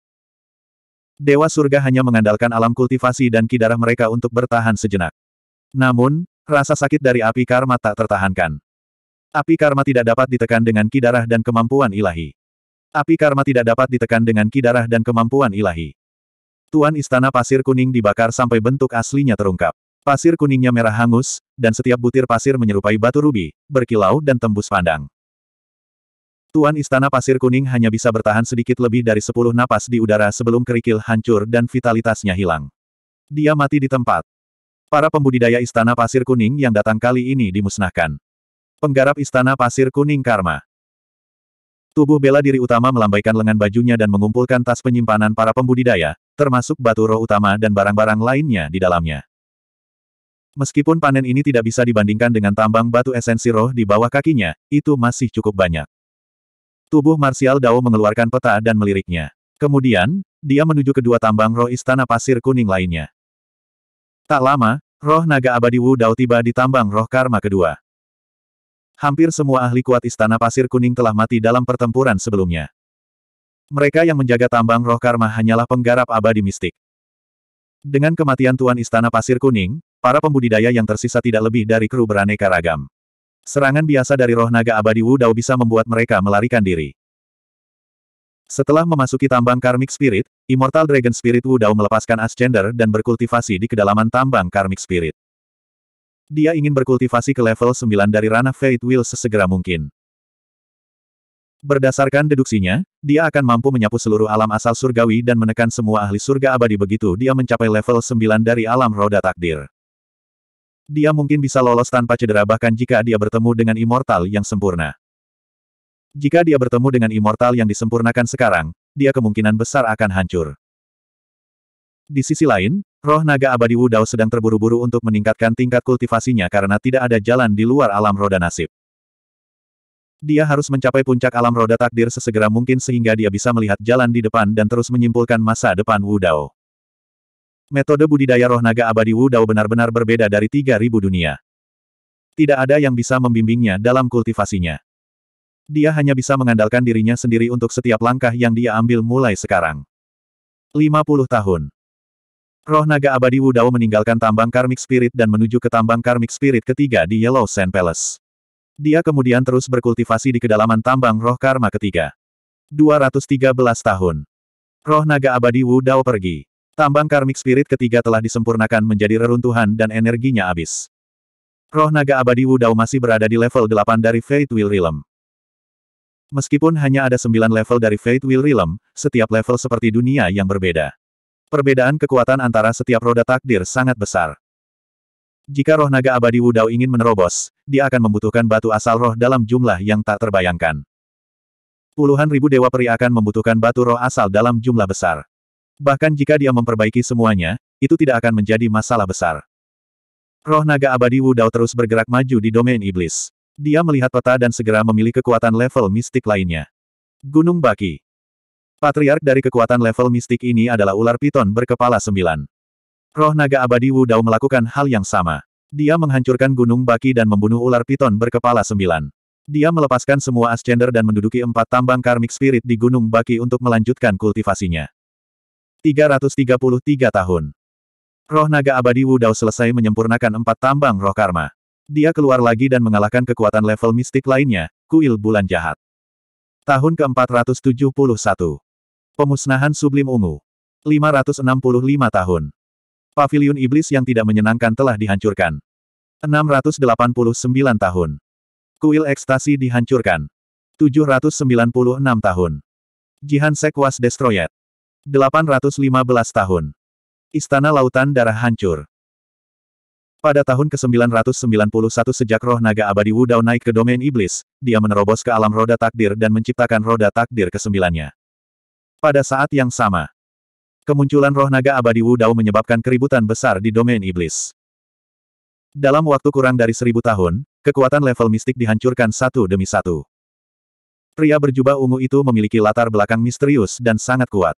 Dewa Surga hanya mengandalkan alam kultivasi dan kidarah mereka untuk bertahan sejenak. Namun, rasa sakit dari api karma tak tertahankan. Api karma tidak dapat ditekan dengan kidarah dan kemampuan ilahi. Api karma tidak dapat ditekan dengan kidarah dan kemampuan ilahi. Tuan Istana Pasir Kuning dibakar sampai bentuk aslinya terungkap. Pasir kuningnya merah hangus, dan setiap butir pasir menyerupai batu rubi, berkilau dan tembus pandang. Tuan Istana Pasir Kuning hanya bisa bertahan sedikit lebih dari sepuluh napas di udara sebelum kerikil hancur dan vitalitasnya hilang. Dia mati di tempat. Para pembudidaya Istana Pasir Kuning yang datang kali ini dimusnahkan. Penggarap Istana Pasir Kuning Karma. Tubuh bela diri utama melambaikan lengan bajunya dan mengumpulkan tas penyimpanan para pembudidaya, termasuk batu roh utama dan barang-barang lainnya di dalamnya. Meskipun panen ini tidak bisa dibandingkan dengan tambang batu esensi roh di bawah kakinya, itu masih cukup banyak. Tubuh Marsial Dao mengeluarkan peta dan meliriknya. Kemudian, dia menuju kedua tambang roh istana pasir kuning lainnya. Tak lama, roh naga abadi Wu Dao tiba di tambang roh karma kedua. Hampir semua ahli kuat Istana Pasir Kuning telah mati dalam pertempuran sebelumnya. Mereka yang menjaga tambang roh karma hanyalah penggarap abadi mistik. Dengan kematian Tuan Istana Pasir Kuning, para pembudidaya yang tersisa tidak lebih dari kru beraneka ragam. Serangan biasa dari roh naga abadi Wu Dao bisa membuat mereka melarikan diri. Setelah memasuki tambang karmic spirit, Immortal Dragon Spirit Wu Dao melepaskan Ascender dan berkultivasi di kedalaman tambang karmic spirit. Dia ingin berkultivasi ke level 9 dari ranah Fate Will sesegera mungkin. Berdasarkan deduksinya, dia akan mampu menyapu seluruh alam asal surgawi dan menekan semua ahli surga abadi begitu dia mencapai level 9 dari alam roda takdir. Dia mungkin bisa lolos tanpa cedera bahkan jika dia bertemu dengan immortal yang sempurna. Jika dia bertemu dengan immortal yang disempurnakan sekarang, dia kemungkinan besar akan hancur. Di sisi lain, Roh naga abadi Dao sedang terburu-buru untuk meningkatkan tingkat kultivasinya karena tidak ada jalan di luar alam roda nasib. Dia harus mencapai puncak alam roda takdir sesegera mungkin sehingga dia bisa melihat jalan di depan dan terus menyimpulkan masa depan Wu Dao. Metode budidaya roh naga abadi Dao benar-benar berbeda dari 3000 dunia. Tidak ada yang bisa membimbingnya dalam kultivasinya. Dia hanya bisa mengandalkan dirinya sendiri untuk setiap langkah yang dia ambil mulai sekarang. 50 tahun Roh naga abadi Wudao meninggalkan tambang Karmic spirit dan menuju ke tambang Karmic spirit ketiga di Yellow Sand Palace. Dia kemudian terus berkultivasi di kedalaman tambang roh karma ketiga. 213 tahun. Roh naga abadi Wudao pergi. Tambang Karmic spirit ketiga telah disempurnakan menjadi reruntuhan dan energinya habis. Roh naga abadi Wudao masih berada di level 8 dari Fate Will Realm. Meskipun hanya ada 9 level dari Fate Will Realm, setiap level seperti dunia yang berbeda. Perbedaan kekuatan antara setiap roda takdir sangat besar. Jika roh naga abadi Wudao ingin menerobos, dia akan membutuhkan batu asal roh dalam jumlah yang tak terbayangkan. Puluhan ribu dewa peri akan membutuhkan batu roh asal dalam jumlah besar. Bahkan jika dia memperbaiki semuanya, itu tidak akan menjadi masalah besar. Roh naga abadi Wudao terus bergerak maju di domain iblis. Dia melihat peta dan segera memilih kekuatan level mistik lainnya. Gunung Baki. Patriark dari kekuatan level mistik ini adalah ular piton berkepala sembilan. Roh naga abadi Wu Dao melakukan hal yang sama. Dia menghancurkan gunung baki dan membunuh ular piton berkepala sembilan. Dia melepaskan semua ascender dan menduduki empat tambang karmik spirit di gunung baki untuk melanjutkan kultivasinya. 333 tahun. Roh naga abadi Wu Dao selesai menyempurnakan empat tambang roh karma. Dia keluar lagi dan mengalahkan kekuatan level mistik lainnya, kuil bulan jahat. Tahun ke-471. Pemusnahan Sublim Ungu. 565 tahun. Paviliun Iblis yang tidak menyenangkan telah dihancurkan. 689 tahun. Kuil Ekstasi dihancurkan. 796 tahun. Jihan Sekwas destroyed. 815 tahun. Istana Lautan Darah hancur. Pada tahun ke-991 sejak roh naga abadi Wudao naik ke domain iblis, dia menerobos ke alam roda takdir dan menciptakan roda takdir kesembilannya. Pada saat yang sama, kemunculan roh naga abadi Wu Dao menyebabkan keributan besar di domain iblis. Dalam waktu kurang dari seribu tahun, kekuatan level mistik dihancurkan satu demi satu. Pria berjubah ungu itu memiliki latar belakang misterius dan sangat kuat.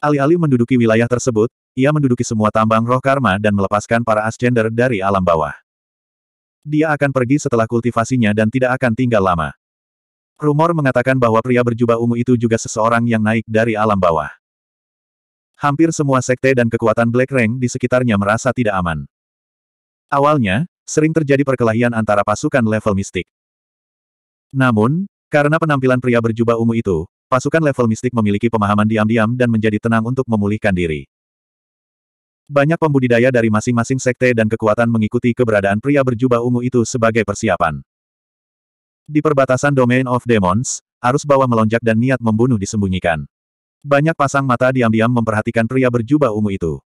Alih-alih menduduki wilayah tersebut, ia menduduki semua tambang roh karma dan melepaskan para ascender dari alam bawah. Dia akan pergi setelah kultivasinya dan tidak akan tinggal lama. Rumor mengatakan bahwa pria berjubah ungu itu juga seseorang yang naik dari alam bawah. Hampir semua sekte dan kekuatan Black Rank di sekitarnya merasa tidak aman. Awalnya, sering terjadi perkelahian antara pasukan level mistik. Namun, karena penampilan pria berjubah ungu itu, pasukan level mistik memiliki pemahaman diam-diam dan menjadi tenang untuk memulihkan diri. Banyak pembudidaya dari masing-masing sekte dan kekuatan mengikuti keberadaan pria berjubah ungu itu sebagai persiapan. Di perbatasan Domain of Demons, arus bawah melonjak dan niat membunuh disembunyikan. Banyak pasang mata diam-diam memperhatikan pria berjubah ungu itu.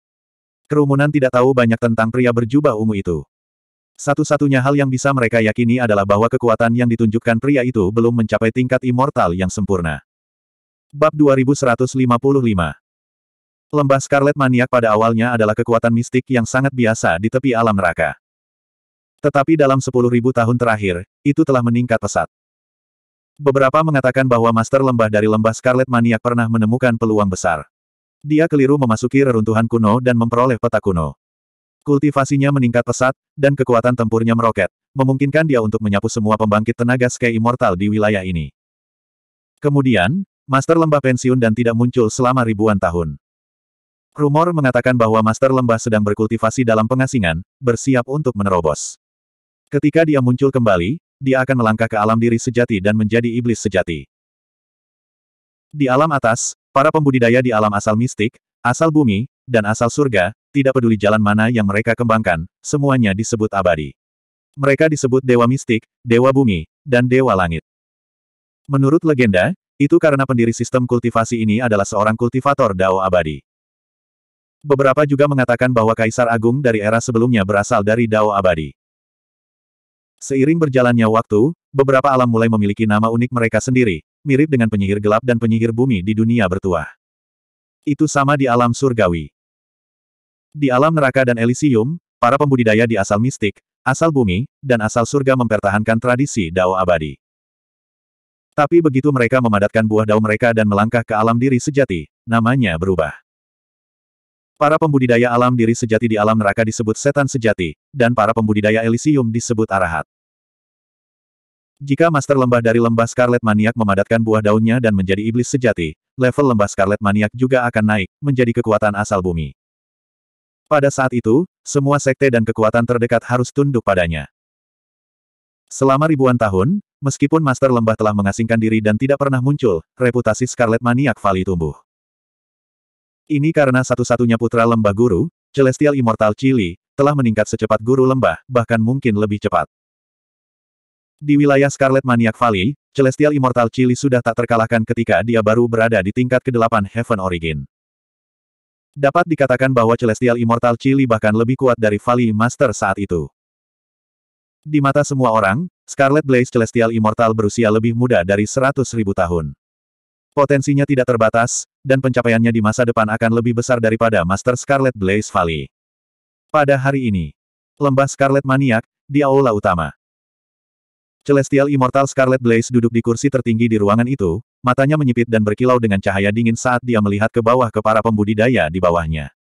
Kerumunan tidak tahu banyak tentang pria berjubah ungu itu. Satu-satunya hal yang bisa mereka yakini adalah bahwa kekuatan yang ditunjukkan pria itu belum mencapai tingkat immortal yang sempurna. Bab 2155 Lembah Scarlet Maniak pada awalnya adalah kekuatan mistik yang sangat biasa di tepi alam neraka. Tetapi dalam sepuluh ribu tahun terakhir, itu telah meningkat pesat. Beberapa mengatakan bahwa Master Lembah dari Lembah Scarlet Maniak pernah menemukan peluang besar. Dia keliru memasuki reruntuhan kuno dan memperoleh peta kuno. Kultivasinya meningkat pesat, dan kekuatan tempurnya meroket, memungkinkan dia untuk menyapu semua pembangkit tenaga Sky Immortal di wilayah ini. Kemudian, Master Lembah pensiun dan tidak muncul selama ribuan tahun. Rumor mengatakan bahwa Master Lembah sedang berkultivasi dalam pengasingan, bersiap untuk menerobos. Ketika dia muncul kembali, dia akan melangkah ke alam diri sejati dan menjadi iblis sejati. Di alam atas, para pembudidaya di alam asal mistik, asal bumi, dan asal surga, tidak peduli jalan mana yang mereka kembangkan, semuanya disebut abadi. Mereka disebut dewa mistik, dewa bumi, dan dewa langit. Menurut legenda, itu karena pendiri sistem kultivasi ini adalah seorang kultivator Dao abadi. Beberapa juga mengatakan bahwa Kaisar Agung dari era sebelumnya berasal dari Dao abadi. Seiring berjalannya waktu, beberapa alam mulai memiliki nama unik mereka sendiri, mirip dengan penyihir gelap dan penyihir bumi di dunia bertuah. Itu sama di alam surgawi. Di alam neraka dan Elysium, para pembudidaya di asal mistik, asal bumi, dan asal surga mempertahankan tradisi dao abadi. Tapi begitu mereka memadatkan buah dao mereka dan melangkah ke alam diri sejati, namanya berubah. Para pembudidaya alam diri sejati di alam neraka disebut setan sejati, dan para pembudidaya Elysium disebut arahat. Jika Master Lembah dari Lembah Scarlet Maniak memadatkan buah daunnya dan menjadi iblis sejati, level Lembah Scarlet Maniak juga akan naik, menjadi kekuatan asal bumi. Pada saat itu, semua sekte dan kekuatan terdekat harus tunduk padanya. Selama ribuan tahun, meskipun Master Lembah telah mengasingkan diri dan tidak pernah muncul, reputasi Scarlet Maniak vali tumbuh. Ini karena satu-satunya putra Lembah Guru, Celestial Immortal Chili, telah meningkat secepat guru lembah, bahkan mungkin lebih cepat. Di wilayah Scarlet Maniac Valley, Celestial Immortal Chili sudah tak terkalahkan ketika dia baru berada di tingkat ke-8 Heaven Origin. Dapat dikatakan bahwa Celestial Immortal Chili bahkan lebih kuat dari Valley Master saat itu. Di mata semua orang, Scarlet Blaze Celestial Immortal berusia lebih muda dari 100.000 tahun. Potensinya tidak terbatas, dan pencapaiannya di masa depan akan lebih besar daripada Master Scarlet Blaze Valley. Pada hari ini, lembah Scarlet Maniac, di aula utama. Celestial Immortal Scarlet Blaze duduk di kursi tertinggi di ruangan itu, matanya menyipit dan berkilau dengan cahaya dingin saat dia melihat ke bawah ke para pembudidaya di bawahnya.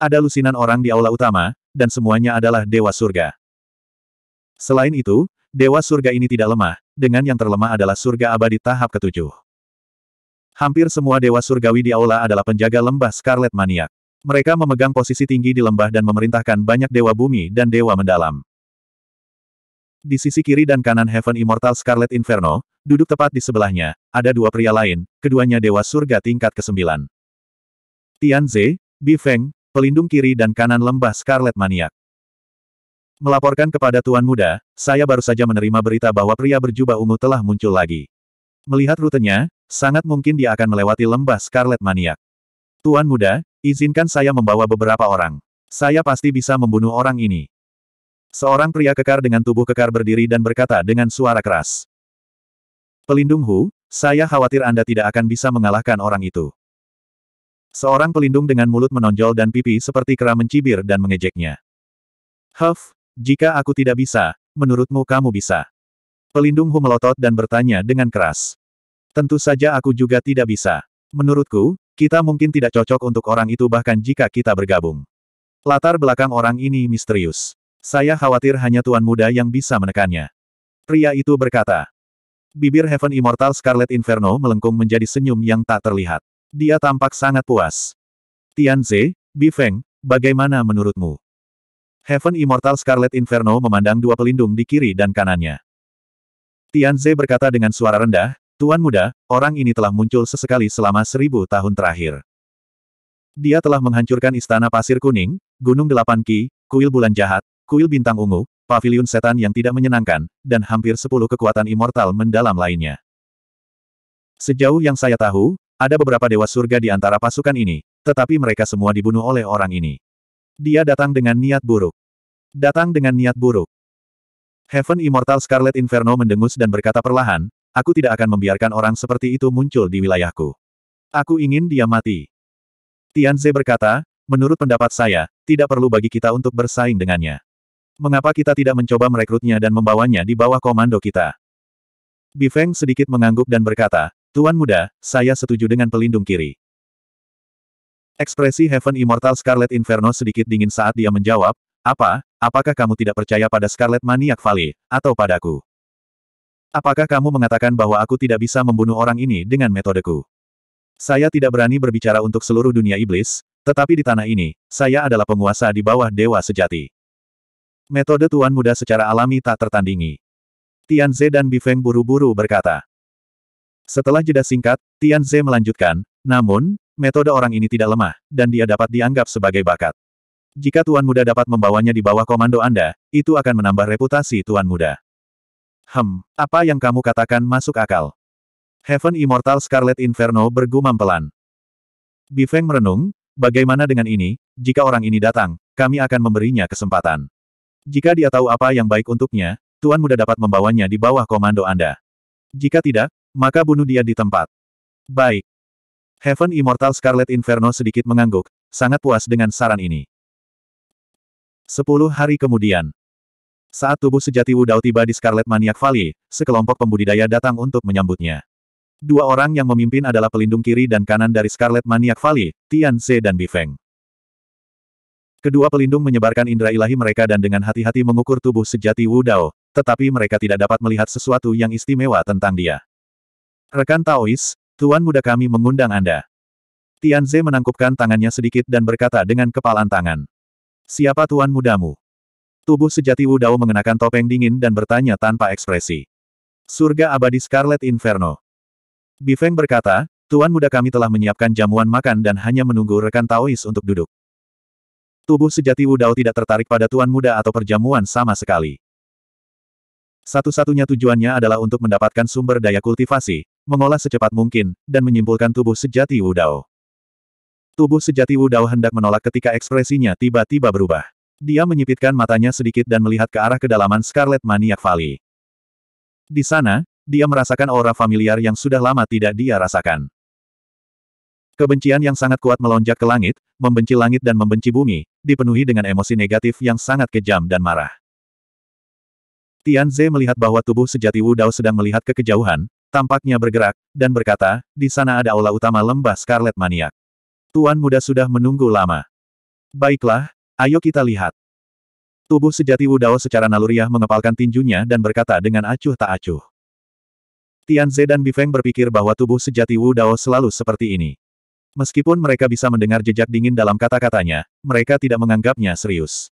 Ada lusinan orang di aula utama, dan semuanya adalah Dewa Surga. Selain itu, Dewa Surga ini tidak lemah, dengan yang terlemah adalah Surga Abadi tahap ketujuh. Hampir semua Dewa Surgawi di aula adalah penjaga lembah Scarlet Maniak. Mereka memegang posisi tinggi di lembah dan memerintahkan banyak Dewa Bumi dan Dewa Mendalam. Di sisi kiri dan kanan Heaven Immortal Scarlet Inferno, duduk tepat di sebelahnya, ada dua pria lain, keduanya dewa surga tingkat ke-9. Tianze, Bifeng, pelindung kiri dan kanan lembah Scarlet Maniak. Melaporkan kepada Tuan Muda, saya baru saja menerima berita bahwa pria berjubah ungu telah muncul lagi. Melihat rutenya, sangat mungkin dia akan melewati lembah Scarlet Maniak. Tuan Muda, izinkan saya membawa beberapa orang. Saya pasti bisa membunuh orang ini. Seorang pria kekar dengan tubuh kekar berdiri dan berkata dengan suara keras. Pelindung Hu, saya khawatir Anda tidak akan bisa mengalahkan orang itu. Seorang pelindung dengan mulut menonjol dan pipi seperti kera mencibir dan mengejeknya. Huff, jika aku tidak bisa, menurutmu kamu bisa. Pelindung Hu melotot dan bertanya dengan keras. Tentu saja aku juga tidak bisa. Menurutku, kita mungkin tidak cocok untuk orang itu bahkan jika kita bergabung. Latar belakang orang ini misterius. Saya khawatir hanya tuan muda yang bisa menekannya. Pria itu berkata. Bibir Heaven Immortal Scarlet Inferno melengkung menjadi senyum yang tak terlihat. Dia tampak sangat puas. Tianze, Bifeng, bagaimana menurutmu? Heaven Immortal Scarlet Inferno memandang dua pelindung di kiri dan kanannya. Tianze berkata dengan suara rendah, Tuan muda, orang ini telah muncul sesekali selama seribu tahun terakhir. Dia telah menghancurkan Istana Pasir Kuning, Gunung Delapan Ki, Kuil Bulan Jahat, kuil bintang ungu, pavilion setan yang tidak menyenangkan, dan hampir sepuluh kekuatan immortal mendalam lainnya. Sejauh yang saya tahu, ada beberapa dewa surga di antara pasukan ini, tetapi mereka semua dibunuh oleh orang ini. Dia datang dengan niat buruk. Datang dengan niat buruk. Heaven Immortal Scarlet Inferno mendengus dan berkata perlahan, aku tidak akan membiarkan orang seperti itu muncul di wilayahku. Aku ingin dia mati. Tianze berkata, menurut pendapat saya, tidak perlu bagi kita untuk bersaing dengannya mengapa kita tidak mencoba merekrutnya dan membawanya di bawah komando kita? Bifeng sedikit mengangguk dan berkata, Tuan muda, saya setuju dengan pelindung kiri. Ekspresi Heaven Immortal Scarlet Inferno sedikit dingin saat dia menjawab, apa, apakah kamu tidak percaya pada Scarlet Maniac Valley, atau padaku? Apakah kamu mengatakan bahwa aku tidak bisa membunuh orang ini dengan metodeku? Saya tidak berani berbicara untuk seluruh dunia iblis, tetapi di tanah ini, saya adalah penguasa di bawah dewa sejati. Metode tuan muda secara alami tak tertandingi. Tian Ze dan Bifeng buru-buru berkata. Setelah jeda singkat, Tian Ze melanjutkan, namun, metode orang ini tidak lemah, dan dia dapat dianggap sebagai bakat. Jika tuan muda dapat membawanya di bawah komando Anda, itu akan menambah reputasi tuan muda. Hem, apa yang kamu katakan masuk akal. Heaven Immortal Scarlet Inferno bergumam pelan. Bifeng merenung, bagaimana dengan ini, jika orang ini datang, kami akan memberinya kesempatan. Jika dia tahu apa yang baik untuknya, Tuan Muda dapat membawanya di bawah komando Anda. Jika tidak, maka bunuh dia di tempat. Baik. Heaven Immortal Scarlet Inferno sedikit mengangguk, sangat puas dengan saran ini. Sepuluh hari kemudian. Saat tubuh sejati Wudao tiba di Scarlet Maniac Valley, sekelompok pembudidaya datang untuk menyambutnya. Dua orang yang memimpin adalah pelindung kiri dan kanan dari Scarlet Maniac Valley, Tian Ze dan Bifeng. Kedua pelindung menyebarkan indera ilahi mereka dan dengan hati-hati mengukur tubuh sejati Wu Dao, tetapi mereka tidak dapat melihat sesuatu yang istimewa tentang dia. Rekan Taois, Tuan muda kami mengundang Anda. Tianze menangkupkan tangannya sedikit dan berkata dengan kepalan tangan. Siapa Tuan mudamu? Tubuh sejati Wu Dao mengenakan topeng dingin dan bertanya tanpa ekspresi. Surga abadi Scarlet Inferno. Bifeng berkata, Tuan muda kami telah menyiapkan jamuan makan dan hanya menunggu rekan Taois untuk duduk. Tubuh sejati Wudao tidak tertarik pada tuan muda atau perjamuan sama sekali. Satu-satunya tujuannya adalah untuk mendapatkan sumber daya kultivasi, mengolah secepat mungkin, dan menyimpulkan tubuh sejati Wudao. Tubuh sejati Wudao hendak menolak ketika ekspresinya tiba-tiba berubah. Dia menyipitkan matanya sedikit dan melihat ke arah kedalaman Scarlet Maniac Valley. Di sana, dia merasakan aura familiar yang sudah lama tidak dia rasakan. Kebencian yang sangat kuat melonjak ke langit, membenci langit dan membenci bumi, dipenuhi dengan emosi negatif yang sangat kejam dan marah. Tian Ze melihat bahwa tubuh sejati Wu Dao sedang melihat ke kejauhan, tampaknya bergerak, dan berkata, di sana ada aula utama lembah Scarlet Maniak. Tuan muda sudah menunggu lama. Baiklah, ayo kita lihat. Tubuh sejati Wu Dao secara naluriah mengepalkan tinjunya dan berkata dengan acuh tak acuh. Tian Ze dan Bifeng berpikir bahwa tubuh sejati Wu Dao selalu seperti ini. Meskipun mereka bisa mendengar jejak dingin dalam kata-katanya, mereka tidak menganggapnya serius.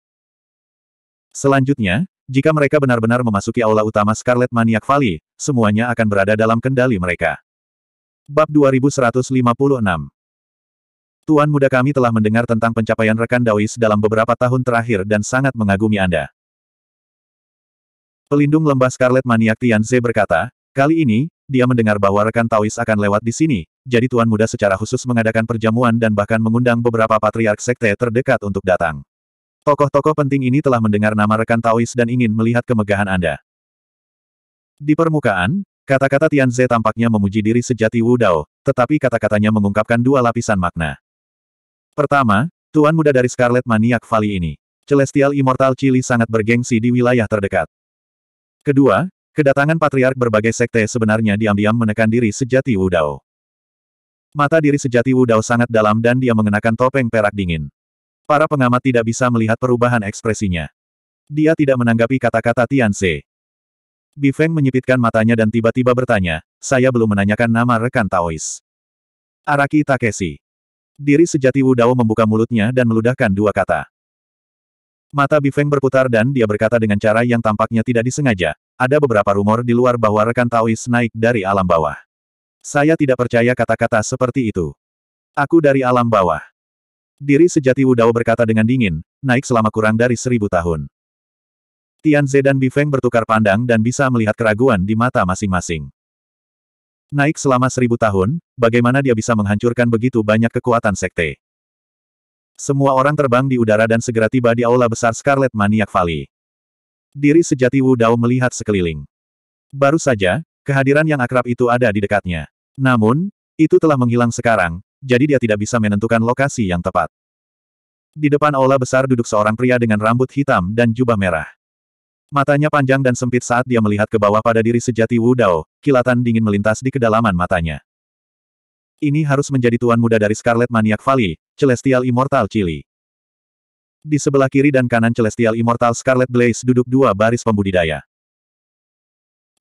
Selanjutnya, jika mereka benar-benar memasuki aula utama Scarlet Maniac Valley, semuanya akan berada dalam kendali mereka. Bab 2156 Tuan muda kami telah mendengar tentang pencapaian rekan Daois dalam beberapa tahun terakhir dan sangat mengagumi Anda. Pelindung lembah Scarlet Maniac Tianze berkata, kali ini, dia mendengar bahwa rekan Taois akan lewat di sini, jadi tuan muda secara khusus mengadakan perjamuan dan bahkan mengundang beberapa patriark sekte terdekat untuk datang. Tokoh-tokoh penting ini telah mendengar nama rekan Taois dan ingin melihat kemegahan Anda. Di permukaan, kata-kata Tian Ze tampaknya memuji diri sejati Wu Dao, tetapi kata-katanya mengungkapkan dua lapisan makna. Pertama, tuan muda dari Scarlet Maniac Valley ini. Celestial Immortal Chili sangat bergengsi di wilayah terdekat. Kedua, kedatangan patriark berbagai sekte sebenarnya diam-diam menekan diri sejati Wu Dao. Mata diri sejati Wu Dao sangat dalam dan dia mengenakan topeng perak dingin. Para pengamat tidak bisa melihat perubahan ekspresinya. Dia tidak menanggapi kata-kata Tian Bi Bifeng menyipitkan matanya dan tiba-tiba bertanya, saya belum menanyakan nama rekan Taois. Araki Takeshi. Diri sejati Wu Dao membuka mulutnya dan meludahkan dua kata. Mata Bifeng berputar dan dia berkata dengan cara yang tampaknya tidak disengaja, ada beberapa rumor di luar bahwa rekan Taois naik dari alam bawah. Saya tidak percaya kata-kata seperti itu. Aku dari alam bawah. Diri sejati Wudao berkata dengan dingin, naik selama kurang dari seribu tahun. Tianze dan Bifeng bertukar pandang dan bisa melihat keraguan di mata masing-masing. Naik selama seribu tahun, bagaimana dia bisa menghancurkan begitu banyak kekuatan sekte? Semua orang terbang di udara dan segera tiba di aula besar Scarlet Maniak Valley. Diri sejati Wudao melihat sekeliling. Baru saja, kehadiran yang akrab itu ada di dekatnya. Namun, itu telah menghilang sekarang, jadi dia tidak bisa menentukan lokasi yang tepat. Di depan aula besar duduk seorang pria dengan rambut hitam dan jubah merah. Matanya panjang dan sempit saat dia melihat ke bawah pada diri sejati Wu Dao, kilatan dingin melintas di kedalaman matanya. Ini harus menjadi tuan muda dari Scarlet Maniac Valley, Celestial Immortal Chili. Di sebelah kiri dan kanan Celestial Immortal Scarlet Blaze duduk dua baris pembudidaya.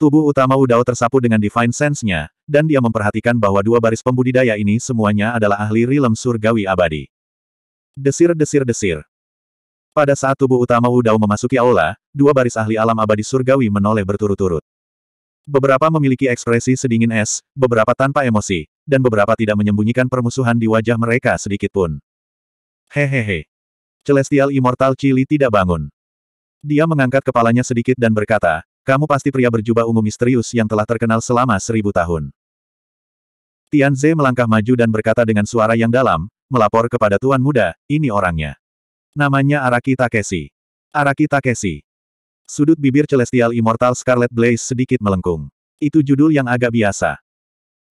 Tubuh utama Dao tersapu dengan Divine Sense-nya, dan dia memperhatikan bahwa dua baris pembudidaya ini semuanya adalah ahli rilem surgawi abadi. Desir-desir-desir. Pada saat tubuh utama Dao memasuki aula, dua baris ahli alam abadi surgawi menoleh berturut-turut. Beberapa memiliki ekspresi sedingin es, beberapa tanpa emosi, dan beberapa tidak menyembunyikan permusuhan di wajah mereka sedikit pun. Hehehe. Celestial Immortal Chili tidak bangun. Dia mengangkat kepalanya sedikit dan berkata, kamu pasti pria berjubah ungu misterius yang telah terkenal selama seribu tahun. Tian Ze melangkah maju dan berkata dengan suara yang dalam, melapor kepada tuan muda, ini orangnya. Namanya Araki Takeshi. Araki Takeshi. Sudut bibir Celestial Immortal Scarlet Blaze sedikit melengkung. Itu judul yang agak biasa.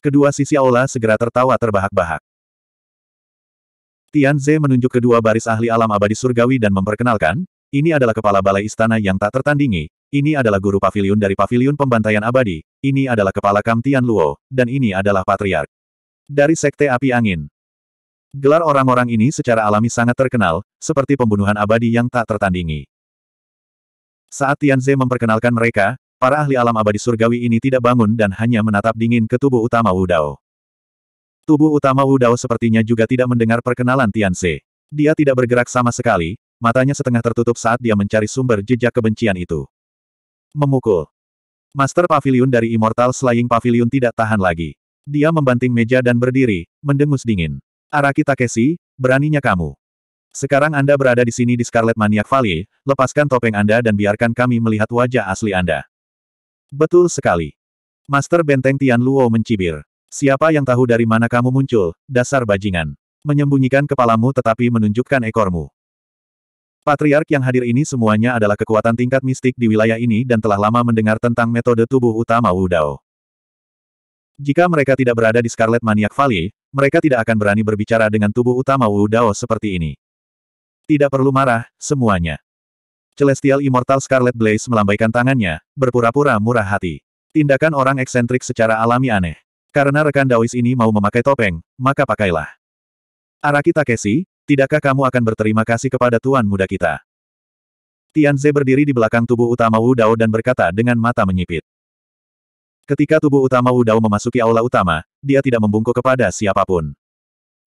Kedua sisi aula segera tertawa terbahak-bahak. Tian Ze menunjuk kedua baris ahli alam abadi surgawi dan memperkenalkan, ini adalah kepala balai istana yang tak tertandingi, ini adalah guru pavilion dari pavilion pembantaian abadi, ini adalah kepala Kam Tian Luo, dan ini adalah patriark. Dari Sekte Api Angin. Gelar orang-orang ini secara alami sangat terkenal, seperti pembunuhan abadi yang tak tertandingi. Saat Tian Ze memperkenalkan mereka, para ahli alam abadi surgawi ini tidak bangun dan hanya menatap dingin ke tubuh utama Wu Dao. Tubuh utama Wu Dao sepertinya juga tidak mendengar perkenalan Tian Ze. Dia tidak bergerak sama sekali, matanya setengah tertutup saat dia mencari sumber jejak kebencian itu. Memukul. Master Pavilion dari Immortal Slaying Pavilion tidak tahan lagi. Dia membanting meja dan berdiri, mendengus dingin. Araki Takeshi, beraninya kamu. Sekarang Anda berada di sini di Scarlet Maniac Valley, lepaskan topeng Anda dan biarkan kami melihat wajah asli Anda. Betul sekali. Master Benteng Tian Luo mencibir. Siapa yang tahu dari mana kamu muncul, dasar bajingan. Menyembunyikan kepalamu tetapi menunjukkan ekormu. Patriark yang hadir ini semuanya adalah kekuatan tingkat mistik di wilayah ini dan telah lama mendengar tentang metode tubuh utama Wudao. Jika mereka tidak berada di Scarlet Maniac Valley, mereka tidak akan berani berbicara dengan tubuh utama Wudao seperti ini. Tidak perlu marah, semuanya. Celestial Immortal Scarlet Blaze melambaikan tangannya, berpura-pura murah hati. Tindakan orang eksentrik secara alami aneh. Karena rekan Daois ini mau memakai topeng, maka pakailah. Araki Takeshi, Tidakkah kamu akan berterima kasih kepada Tuan Muda kita? Tianze berdiri di belakang tubuh utama Wu Dao dan berkata dengan mata menyipit. Ketika tubuh utama Wu Dao memasuki aula utama, dia tidak membungkuk kepada siapapun.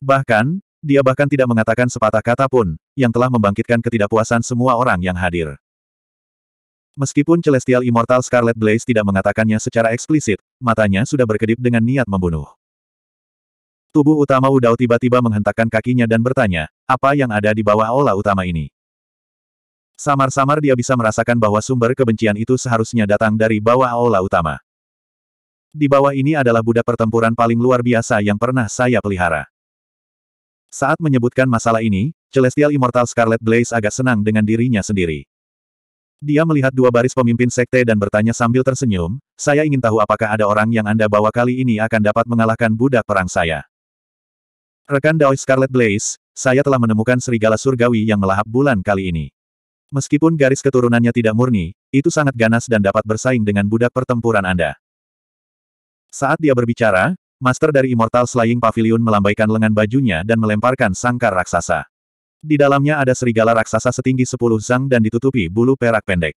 Bahkan, dia bahkan tidak mengatakan sepatah kata pun, yang telah membangkitkan ketidakpuasan semua orang yang hadir. Meskipun Celestial Immortal Scarlet Blaze tidak mengatakannya secara eksplisit, matanya sudah berkedip dengan niat membunuh. Tubuh utama Udao tiba-tiba menghentakkan kakinya dan bertanya, apa yang ada di bawah aula utama ini? Samar-samar dia bisa merasakan bahwa sumber kebencian itu seharusnya datang dari bawah aula utama. Di bawah ini adalah budak pertempuran paling luar biasa yang pernah saya pelihara. Saat menyebutkan masalah ini, Celestial Immortal Scarlet Blaze agak senang dengan dirinya sendiri. Dia melihat dua baris pemimpin sekte dan bertanya sambil tersenyum, saya ingin tahu apakah ada orang yang Anda bawa kali ini akan dapat mengalahkan budak perang saya. Rekan Dao Scarlet Blaze, saya telah menemukan serigala surgawi yang melahap bulan kali ini. Meskipun garis keturunannya tidak murni, itu sangat ganas dan dapat bersaing dengan budak pertempuran Anda. Saat dia berbicara, master dari Immortal Slaying Pavilion melambaikan lengan bajunya dan melemparkan sangkar raksasa. Di dalamnya ada serigala raksasa setinggi 10 zang dan ditutupi bulu perak pendek.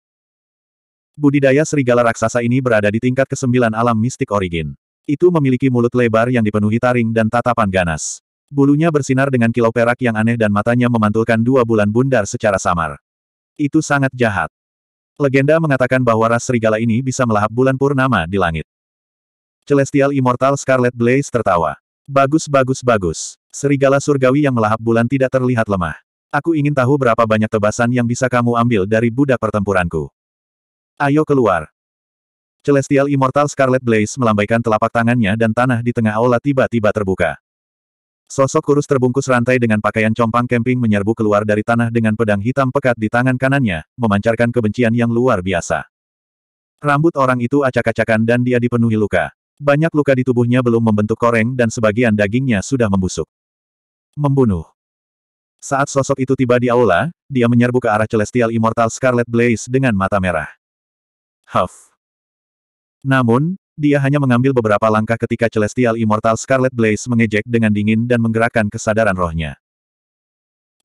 Budidaya serigala raksasa ini berada di tingkat ke-9 alam mistik origin. Itu memiliki mulut lebar yang dipenuhi taring dan tatapan ganas. Bulunya bersinar dengan kilau perak yang aneh dan matanya memantulkan dua bulan bundar secara samar. Itu sangat jahat. Legenda mengatakan bahwa ras serigala ini bisa melahap bulan purnama di langit. Celestial Immortal Scarlet Blaze tertawa. Bagus bagus bagus. Serigala surgawi yang melahap bulan tidak terlihat lemah. Aku ingin tahu berapa banyak tebasan yang bisa kamu ambil dari budak pertempuranku. Ayo keluar. Celestial Immortal Scarlet Blaze melambaikan telapak tangannya dan tanah di tengah aula tiba-tiba terbuka. Sosok kurus terbungkus rantai dengan pakaian compang camping menyerbu keluar dari tanah dengan pedang hitam pekat di tangan kanannya, memancarkan kebencian yang luar biasa. Rambut orang itu acak-acakan dan dia dipenuhi luka. Banyak luka di tubuhnya belum membentuk koreng dan sebagian dagingnya sudah membusuk. Membunuh. Saat sosok itu tiba di aula, dia menyerbu ke arah Celestial Immortal Scarlet Blaze dengan mata merah. Huff. Namun, dia hanya mengambil beberapa langkah ketika Celestial Immortal Scarlet Blaze mengejek dengan dingin dan menggerakkan kesadaran rohnya.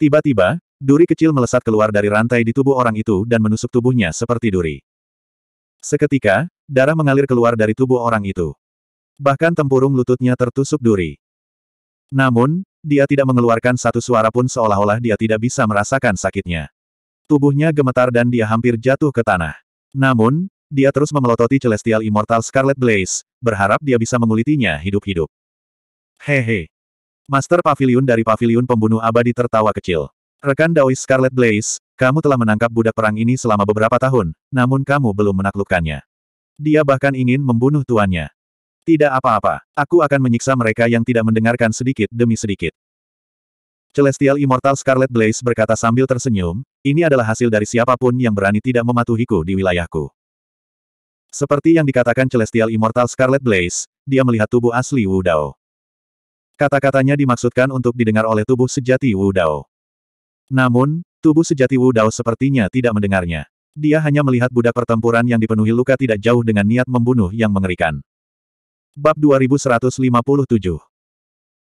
Tiba-tiba, duri kecil melesat keluar dari rantai di tubuh orang itu dan menusuk tubuhnya seperti duri. Seketika, darah mengalir keluar dari tubuh orang itu. Bahkan tempurung lututnya tertusuk duri. Namun, dia tidak mengeluarkan satu suara pun seolah-olah dia tidak bisa merasakan sakitnya. Tubuhnya gemetar dan dia hampir jatuh ke tanah. Namun, dia terus memelototi Celestial Immortal Scarlet Blaze, berharap dia bisa mengulitinya hidup-hidup. Hehe. Master Pavilion dari Pavilion Pembunuh Abadi tertawa kecil. Rekan Daois Scarlet Blaze, kamu telah menangkap budak perang ini selama beberapa tahun, namun kamu belum menaklukkannya. Dia bahkan ingin membunuh tuannya. Tidak apa-apa, aku akan menyiksa mereka yang tidak mendengarkan sedikit demi sedikit. Celestial Immortal Scarlet Blaze berkata sambil tersenyum, ini adalah hasil dari siapapun yang berani tidak mematuhiku di wilayahku. Seperti yang dikatakan Celestial Immortal Scarlet Blaze, dia melihat tubuh asli Wu Dao. Kata-katanya dimaksudkan untuk didengar oleh tubuh sejati Wu Dao. Namun, tubuh sejati Wu Dao sepertinya tidak mendengarnya. Dia hanya melihat budak pertempuran yang dipenuhi luka tidak jauh dengan niat membunuh yang mengerikan. Bab 2157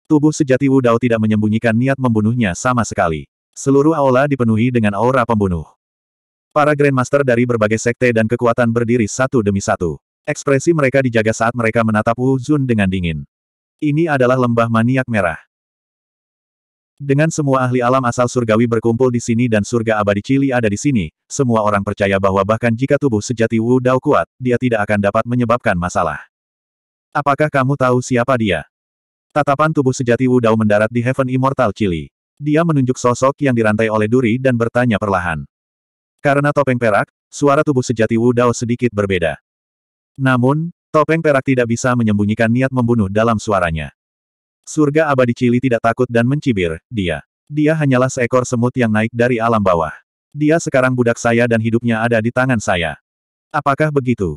Tubuh sejati Wu Dao tidak menyembunyikan niat membunuhnya sama sekali. Seluruh aula dipenuhi dengan aura pembunuh. Para Grandmaster dari berbagai sekte dan kekuatan berdiri satu demi satu. Ekspresi mereka dijaga saat mereka menatap Wu Zun dengan dingin. Ini adalah lembah maniak merah. Dengan semua ahli alam asal surgawi berkumpul di sini dan surga abadi Cili ada di sini, semua orang percaya bahwa bahkan jika tubuh sejati Wu Dao kuat, dia tidak akan dapat menyebabkan masalah. Apakah kamu tahu siapa dia? Tatapan tubuh sejati Wu Dao mendarat di Heaven Immortal Cili. Dia menunjuk sosok yang dirantai oleh duri dan bertanya perlahan. Karena topeng perak, suara tubuh sejati Wu Dao sedikit berbeda. Namun, topeng perak tidak bisa menyembunyikan niat membunuh dalam suaranya. Surga abadi Cili tidak takut dan mencibir, dia. Dia hanyalah seekor semut yang naik dari alam bawah. Dia sekarang budak saya dan hidupnya ada di tangan saya. Apakah begitu?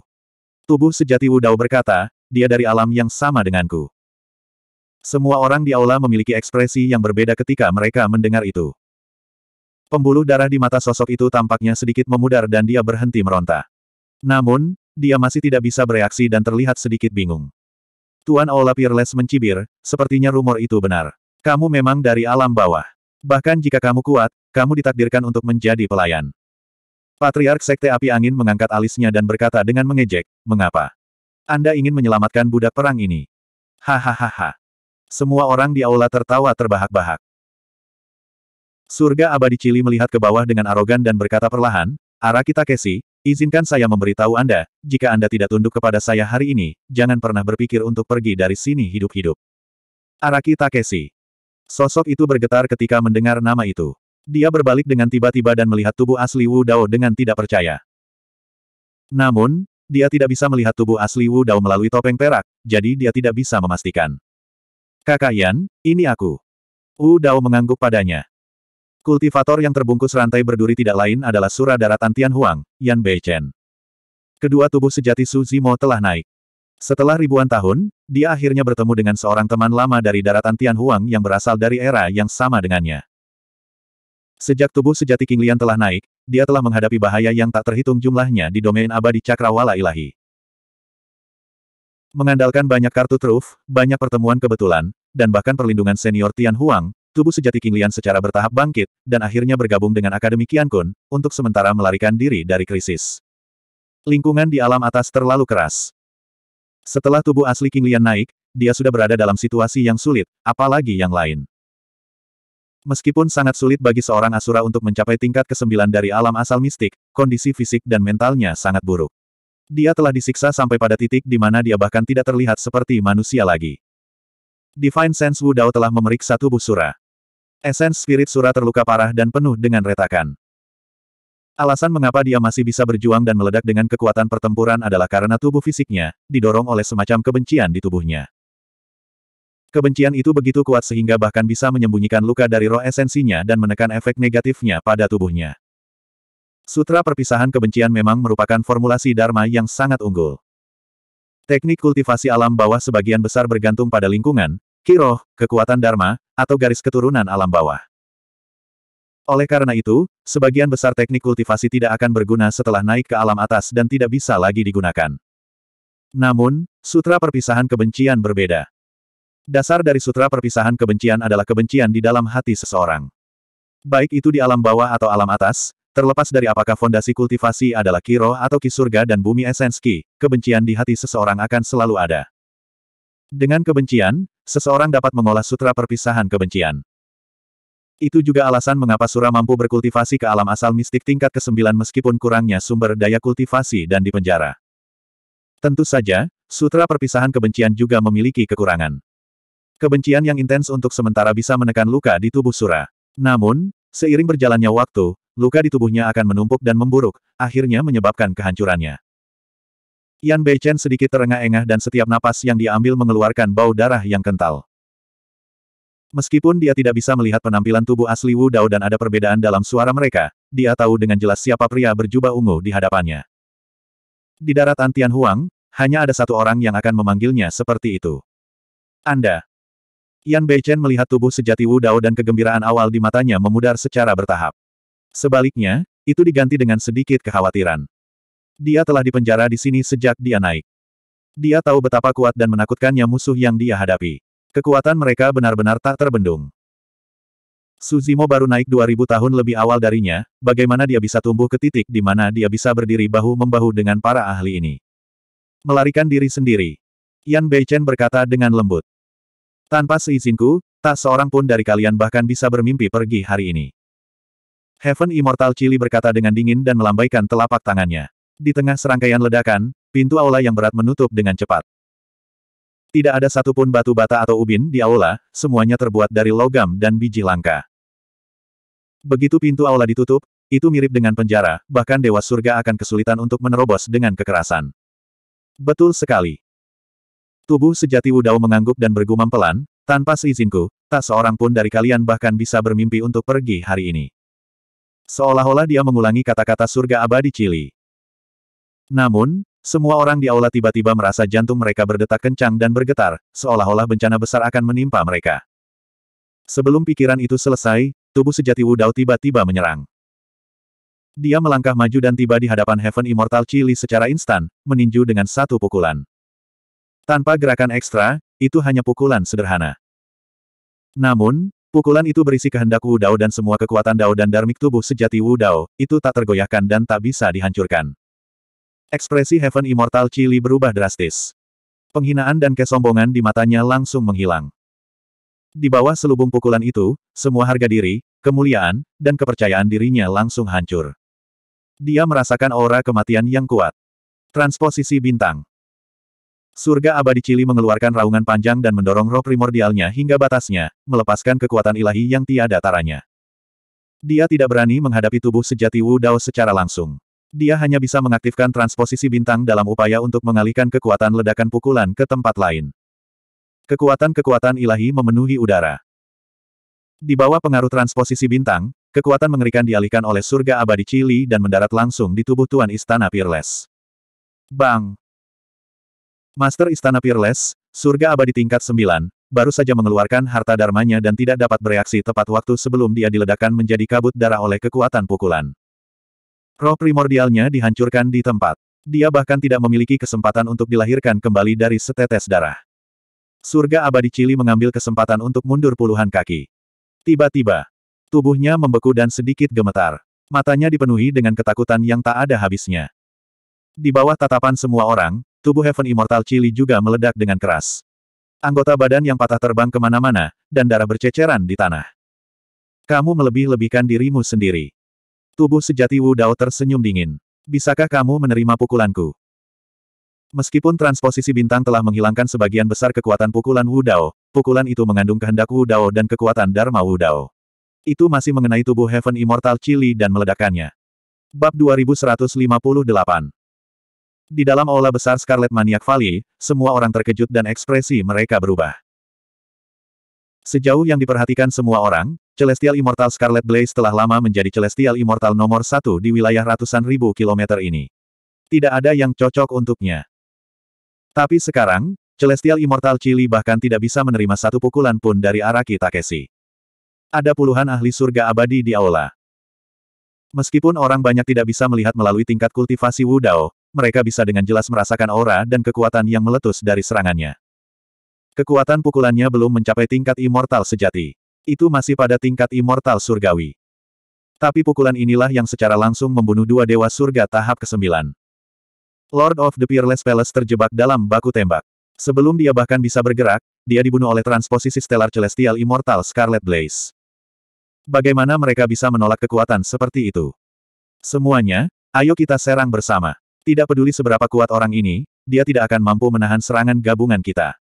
Tubuh sejati Wu Dao berkata, dia dari alam yang sama denganku. Semua orang di aula memiliki ekspresi yang berbeda ketika mereka mendengar itu. Pembuluh darah di mata sosok itu tampaknya sedikit memudar dan dia berhenti meronta. Namun, dia masih tidak bisa bereaksi dan terlihat sedikit bingung. Tuan Aula Peerless mencibir, sepertinya rumor itu benar. Kamu memang dari alam bawah. Bahkan jika kamu kuat, kamu ditakdirkan untuk menjadi pelayan. Patriark Sekte Api Angin mengangkat alisnya dan berkata dengan mengejek, Mengapa? Anda ingin menyelamatkan budak perang ini? Hahaha. Semua orang di aula tertawa terbahak-bahak. Surga abadi Cili melihat ke bawah dengan arogan dan berkata perlahan, Arakita Kesi, izinkan saya memberitahu Anda, jika Anda tidak tunduk kepada saya hari ini, jangan pernah berpikir untuk pergi dari sini hidup-hidup. Arakita Kesi. Sosok itu bergetar ketika mendengar nama itu. Dia berbalik dengan tiba-tiba dan melihat tubuh asli Wu Dao dengan tidak percaya. Namun, dia tidak bisa melihat tubuh asli Wu Dao melalui topeng perak, jadi dia tidak bisa memastikan. Kakak Yan, ini aku. Wu Dao mengangguk padanya. Kultivator yang terbungkus rantai berduri tidak lain adalah Surah Daratan Tianhuang, Huang, Yan Beichen. Kedua tubuh sejati Su Zimo telah naik. Setelah ribuan tahun, dia akhirnya bertemu dengan seorang teman lama dari Daratan Tianhuang yang berasal dari era yang sama dengannya. Sejak tubuh sejati King Lian telah naik, dia telah menghadapi bahaya yang tak terhitung jumlahnya di domain abadi cakrawala ilahi. Mengandalkan banyak kartu truf, banyak pertemuan kebetulan, dan bahkan perlindungan senior Tian Huang, Tubuh sejati King Lian secara bertahap bangkit, dan akhirnya bergabung dengan Akademi Qian Kun, untuk sementara melarikan diri dari krisis. Lingkungan di alam atas terlalu keras. Setelah tubuh asli King Lian naik, dia sudah berada dalam situasi yang sulit, apalagi yang lain. Meskipun sangat sulit bagi seorang Asura untuk mencapai tingkat kesembilan dari alam asal mistik, kondisi fisik dan mentalnya sangat buruk. Dia telah disiksa sampai pada titik di mana dia bahkan tidak terlihat seperti manusia lagi. Divine Sense Wu Dao telah memeriksa tubuh Sura. Esens spirit Sura terluka parah dan penuh dengan retakan. Alasan mengapa dia masih bisa berjuang dan meledak dengan kekuatan pertempuran adalah karena tubuh fisiknya, didorong oleh semacam kebencian di tubuhnya. Kebencian itu begitu kuat sehingga bahkan bisa menyembunyikan luka dari roh esensinya dan menekan efek negatifnya pada tubuhnya. Sutra perpisahan kebencian memang merupakan formulasi Dharma yang sangat unggul. Teknik kultivasi alam bawah sebagian besar bergantung pada lingkungan, Kiroh, kekuatan Dharma, atau garis keturunan alam bawah. Oleh karena itu, sebagian besar teknik kultivasi tidak akan berguna setelah naik ke alam atas dan tidak bisa lagi digunakan. Namun, sutra perpisahan kebencian berbeda. Dasar dari sutra perpisahan kebencian adalah kebencian di dalam hati seseorang. Baik itu di alam bawah atau alam atas, terlepas dari apakah fondasi kultivasi adalah Kiro atau kisurga dan bumi esenski, kebencian di hati seseorang akan selalu ada. Dengan kebencian, seseorang dapat mengolah sutra perpisahan kebencian. Itu juga alasan mengapa Sura mampu berkultivasi ke alam asal mistik tingkat ke-9 meskipun kurangnya sumber daya kultivasi dan dipenjara. Tentu saja, sutra perpisahan kebencian juga memiliki kekurangan. Kebencian yang intens untuk sementara bisa menekan luka di tubuh Sura. Namun, seiring berjalannya waktu, luka di tubuhnya akan menumpuk dan memburuk, akhirnya menyebabkan kehancurannya. Yan Beichen sedikit terengah-engah dan setiap napas yang diambil mengeluarkan bau darah yang kental. Meskipun dia tidak bisa melihat penampilan tubuh asli Wu Dao dan ada perbedaan dalam suara mereka, dia tahu dengan jelas siapa pria berjubah ungu di hadapannya. Di darat Antian Huang, hanya ada satu orang yang akan memanggilnya seperti itu. Anda. Yan Beichen melihat tubuh sejati Wu Dao dan kegembiraan awal di matanya memudar secara bertahap. Sebaliknya, itu diganti dengan sedikit kekhawatiran. Dia telah dipenjara di sini sejak dia naik. Dia tahu betapa kuat dan menakutkannya musuh yang dia hadapi. Kekuatan mereka benar-benar tak terbendung. Suzimo baru naik 2000 tahun lebih awal darinya, bagaimana dia bisa tumbuh ke titik di mana dia bisa berdiri bahu-membahu dengan para ahli ini. Melarikan diri sendiri. Yan Beichen berkata dengan lembut. Tanpa seizinku, tak seorang pun dari kalian bahkan bisa bermimpi pergi hari ini. Heaven Immortal Chili berkata dengan dingin dan melambaikan telapak tangannya. Di tengah serangkaian ledakan, pintu aula yang berat menutup dengan cepat. Tidak ada satupun batu bata atau ubin di aula, semuanya terbuat dari logam dan biji langka. Begitu pintu aula ditutup, itu mirip dengan penjara, bahkan Dewa Surga akan kesulitan untuk menerobos dengan kekerasan. Betul sekali. Tubuh sejati Wudau mengangguk dan bergumam pelan, tanpa seizinku, tak seorang pun dari kalian bahkan bisa bermimpi untuk pergi hari ini. Seolah-olah dia mengulangi kata-kata surga abadi Cili. Namun, semua orang di aula tiba-tiba merasa jantung mereka berdetak kencang dan bergetar, seolah-olah bencana besar akan menimpa mereka. Sebelum pikiran itu selesai, tubuh sejati Wudao tiba-tiba menyerang. Dia melangkah maju dan tiba di hadapan Heaven Immortal Chili secara instan, meninju dengan satu pukulan. Tanpa gerakan ekstra, itu hanya pukulan sederhana. Namun, pukulan itu berisi kehendak Wudao dan semua kekuatan Dao dan Darmik tubuh sejati Wudao, itu tak tergoyahkan dan tak bisa dihancurkan. Ekspresi Heaven Immortal Chili berubah drastis. Penghinaan dan kesombongan di matanya langsung menghilang. Di bawah selubung pukulan itu, semua harga diri, kemuliaan, dan kepercayaan dirinya langsung hancur. Dia merasakan aura kematian yang kuat. Transposisi bintang. Surga abadi Cili mengeluarkan raungan panjang dan mendorong roh primordialnya hingga batasnya, melepaskan kekuatan ilahi yang tiada taranya. Dia tidak berani menghadapi tubuh sejati Wu Dao secara langsung. Dia hanya bisa mengaktifkan transposisi bintang dalam upaya untuk mengalihkan kekuatan ledakan pukulan ke tempat lain. Kekuatan-kekuatan ilahi memenuhi udara. Di bawah pengaruh transposisi bintang, kekuatan mengerikan dialihkan oleh surga abadi Chili dan mendarat langsung di tubuh Tuan Istana Peerless. Bang! Master Istana Peerless, surga abadi tingkat 9, baru saja mengeluarkan harta dharmanya dan tidak dapat bereaksi tepat waktu sebelum dia diledakkan menjadi kabut darah oleh kekuatan pukulan. Roh primordialnya dihancurkan di tempat. Dia bahkan tidak memiliki kesempatan untuk dilahirkan kembali dari setetes darah. Surga abadi Cili mengambil kesempatan untuk mundur puluhan kaki. Tiba-tiba, tubuhnya membeku dan sedikit gemetar. Matanya dipenuhi dengan ketakutan yang tak ada habisnya. Di bawah tatapan semua orang, tubuh Heaven Immortal Cili juga meledak dengan keras. Anggota badan yang patah terbang kemana-mana, dan darah berceceran di tanah. Kamu melebih-lebihkan dirimu sendiri. Tubuh sejati Wu Dao tersenyum dingin. Bisakah kamu menerima pukulanku? Meskipun transposisi bintang telah menghilangkan sebagian besar kekuatan pukulan Wu Dao, pukulan itu mengandung kehendak Wu Dao dan kekuatan Dharma Wu Dao. Itu masih mengenai tubuh Heaven Immortal Chili dan meledakkannya. Bab 2158 Di dalam aula besar Scarlet Maniac Valley, semua orang terkejut dan ekspresi mereka berubah. Sejauh yang diperhatikan semua orang, Celestial Immortal Scarlet Blaze telah lama menjadi Celestial Immortal nomor satu di wilayah ratusan ribu kilometer ini. Tidak ada yang cocok untuknya. Tapi sekarang, Celestial Immortal Chili bahkan tidak bisa menerima satu pukulan pun dari Araki Takeshi. Ada puluhan ahli surga abadi di aula. Meskipun orang banyak tidak bisa melihat melalui tingkat kultivasi Wudao, mereka bisa dengan jelas merasakan aura dan kekuatan yang meletus dari serangannya. Kekuatan pukulannya belum mencapai tingkat immortal sejati. Itu masih pada tingkat immortal surgawi. Tapi pukulan inilah yang secara langsung membunuh dua dewa surga tahap ke-9. Lord of the Peerless Palace terjebak dalam baku tembak. Sebelum dia bahkan bisa bergerak, dia dibunuh oleh transposisi Stellar Celestial Immortal Scarlet Blaze. Bagaimana mereka bisa menolak kekuatan seperti itu? Semuanya, ayo kita serang bersama. Tidak peduli seberapa kuat orang ini, dia tidak akan mampu menahan serangan gabungan kita.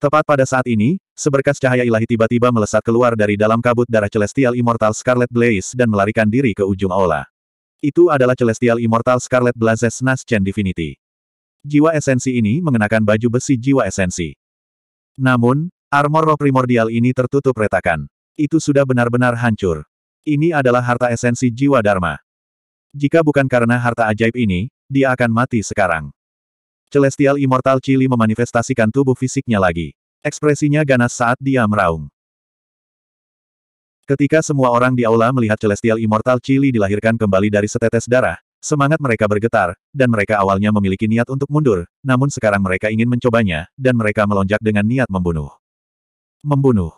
Tepat pada saat ini, seberkas cahaya ilahi tiba-tiba melesat keluar dari dalam kabut darah Celestial Immortal Scarlet Blaze dan melarikan diri ke ujung aula. Itu adalah Celestial Immortal Scarlet Blaze Nascent Divinity. Jiwa esensi ini mengenakan baju besi jiwa esensi. Namun, armor roh primordial ini tertutup retakan. Itu sudah benar-benar hancur. Ini adalah harta esensi jiwa Dharma. Jika bukan karena harta ajaib ini, dia akan mati sekarang. Celestial Immortal Chili memanifestasikan tubuh fisiknya lagi. Ekspresinya ganas saat dia meraung. Ketika semua orang di aula melihat Celestial Immortal Chili dilahirkan kembali dari setetes darah, semangat mereka bergetar, dan mereka awalnya memiliki niat untuk mundur, namun sekarang mereka ingin mencobanya, dan mereka melonjak dengan niat membunuh. Membunuh.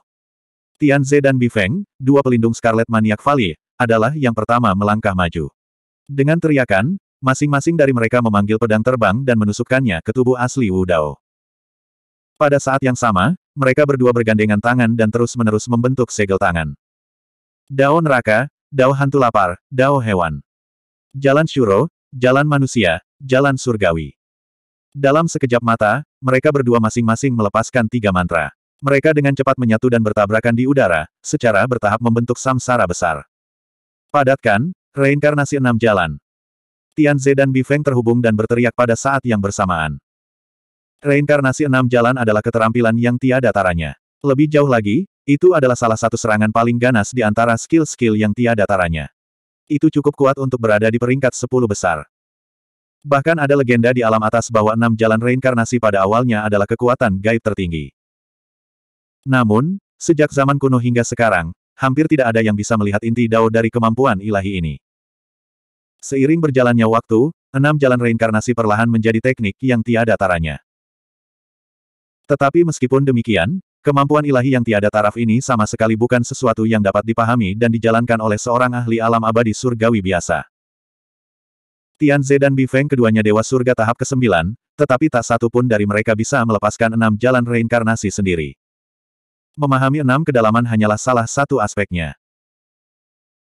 Tian Ze dan Bifeng, dua pelindung Scarlet Maniac Valley, adalah yang pertama melangkah maju. Dengan teriakan, Masing-masing dari mereka memanggil pedang terbang dan menusukkannya ke tubuh asli Wu Dao. Pada saat yang sama, mereka berdua bergandengan tangan dan terus-menerus membentuk segel tangan. Dao neraka, Dao hantu lapar, Dao hewan. Jalan Shuro, jalan manusia, jalan surgawi. Dalam sekejap mata, mereka berdua masing-masing melepaskan tiga mantra. Mereka dengan cepat menyatu dan bertabrakan di udara, secara bertahap membentuk samsara besar. Padatkan, reinkarnasi enam jalan, Tian Ze dan Bifeng terhubung dan berteriak pada saat yang bersamaan. Reinkarnasi enam jalan adalah keterampilan yang tiada taranya. Lebih jauh lagi, itu adalah salah satu serangan paling ganas di antara skill-skill yang tiada taranya. Itu cukup kuat untuk berada di peringkat sepuluh besar. Bahkan ada legenda di alam atas bahwa enam jalan reinkarnasi pada awalnya adalah kekuatan gaib tertinggi. Namun, sejak zaman kuno hingga sekarang, hampir tidak ada yang bisa melihat inti dao dari kemampuan ilahi ini. Seiring berjalannya waktu, enam jalan reinkarnasi perlahan menjadi teknik yang tiada taranya. Tetapi meskipun demikian, kemampuan ilahi yang tiada taraf ini sama sekali bukan sesuatu yang dapat dipahami dan dijalankan oleh seorang ahli alam abadi surgawi biasa. Tianze dan Bifeng keduanya dewa surga tahap ke-9, tetapi tak satu pun dari mereka bisa melepaskan enam jalan reinkarnasi sendiri. Memahami enam kedalaman hanyalah salah satu aspeknya.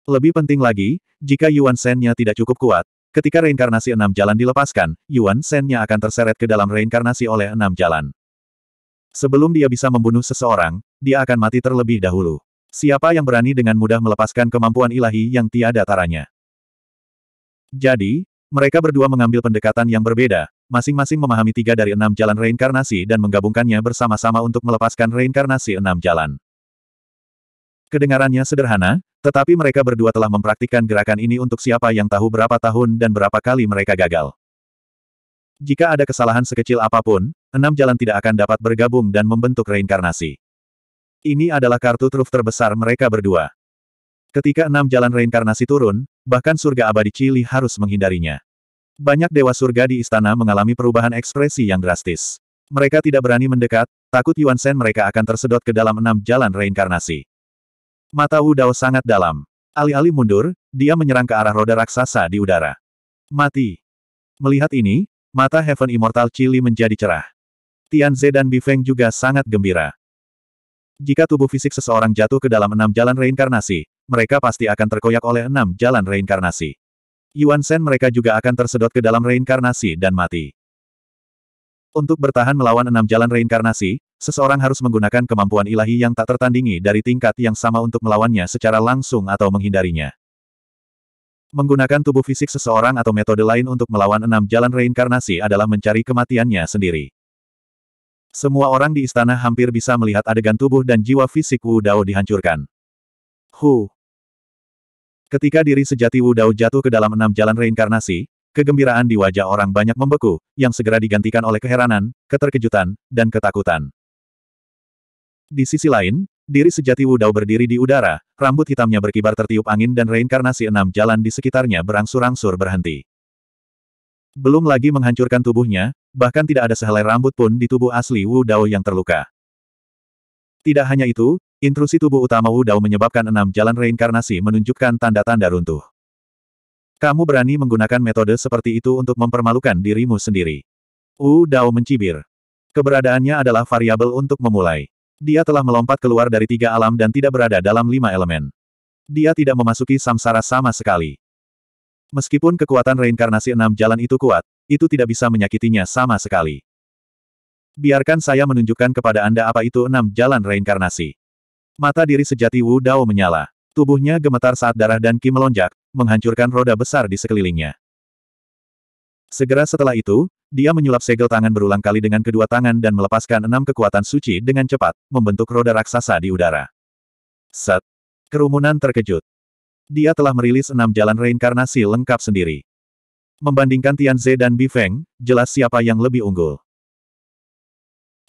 Lebih penting lagi, jika Yuan Shen-nya tidak cukup kuat, ketika reinkarnasi enam jalan dilepaskan, Yuan Shen-nya akan terseret ke dalam reinkarnasi oleh enam jalan. Sebelum dia bisa membunuh seseorang, dia akan mati terlebih dahulu. Siapa yang berani dengan mudah melepaskan kemampuan ilahi yang tiada taranya? Jadi, mereka berdua mengambil pendekatan yang berbeda, masing-masing memahami tiga dari enam jalan reinkarnasi dan menggabungkannya bersama-sama untuk melepaskan reinkarnasi enam jalan. Kedengarannya sederhana, tetapi mereka berdua telah mempraktikkan gerakan ini untuk siapa yang tahu berapa tahun dan berapa kali mereka gagal. Jika ada kesalahan sekecil apapun, enam jalan tidak akan dapat bergabung dan membentuk reinkarnasi. Ini adalah kartu truf terbesar mereka berdua. Ketika enam jalan reinkarnasi turun, bahkan surga abadi Cili harus menghindarinya. Banyak dewa surga di istana mengalami perubahan ekspresi yang drastis. Mereka tidak berani mendekat, takut Yuan Shen mereka akan tersedot ke dalam enam jalan reinkarnasi. Mata Wu Dao sangat dalam. Alih-alih mundur, dia menyerang ke arah roda raksasa di udara. Mati. Melihat ini, mata Heaven Immortal Chili menjadi cerah. Tian Ze dan Bifeng juga sangat gembira. Jika tubuh fisik seseorang jatuh ke dalam enam jalan reinkarnasi, mereka pasti akan terkoyak oleh enam jalan reinkarnasi. Yuan Shen mereka juga akan tersedot ke dalam reinkarnasi dan mati. Untuk bertahan melawan enam jalan reinkarnasi, seseorang harus menggunakan kemampuan ilahi yang tak tertandingi dari tingkat yang sama untuk melawannya secara langsung atau menghindarinya. Menggunakan tubuh fisik seseorang atau metode lain untuk melawan enam jalan reinkarnasi adalah mencari kematiannya sendiri. Semua orang di istana hampir bisa melihat adegan tubuh dan jiwa fisik Wu Dao dihancurkan. Hu. Ketika diri sejati Wu Dao jatuh ke dalam enam jalan reinkarnasi, Kegembiraan di wajah orang banyak membeku, yang segera digantikan oleh keheranan, keterkejutan, dan ketakutan. Di sisi lain, diri sejati Wudao berdiri di udara, rambut hitamnya berkibar tertiup angin dan reinkarnasi enam jalan di sekitarnya berangsur-angsur berhenti. Belum lagi menghancurkan tubuhnya, bahkan tidak ada sehelai rambut pun di tubuh asli Wudao yang terluka. Tidak hanya itu, intrusi tubuh utama Wudao menyebabkan enam jalan reinkarnasi menunjukkan tanda-tanda runtuh. Kamu berani menggunakan metode seperti itu untuk mempermalukan dirimu sendiri. Wu Dao mencibir. Keberadaannya adalah variabel untuk memulai. Dia telah melompat keluar dari tiga alam dan tidak berada dalam lima elemen. Dia tidak memasuki samsara sama sekali. Meskipun kekuatan reinkarnasi enam jalan itu kuat, itu tidak bisa menyakitinya sama sekali. Biarkan saya menunjukkan kepada Anda apa itu enam jalan reinkarnasi. Mata diri sejati Wu Dao menyala. Tubuhnya gemetar saat darah dan ki melonjak, menghancurkan roda besar di sekelilingnya. Segera setelah itu, dia menyulap segel tangan berulang kali dengan kedua tangan dan melepaskan enam kekuatan suci dengan cepat, membentuk roda raksasa di udara. Set. Kerumunan terkejut. Dia telah merilis enam jalan reinkarnasi lengkap sendiri. Membandingkan Tian Tianze dan Bi Feng, jelas siapa yang lebih unggul.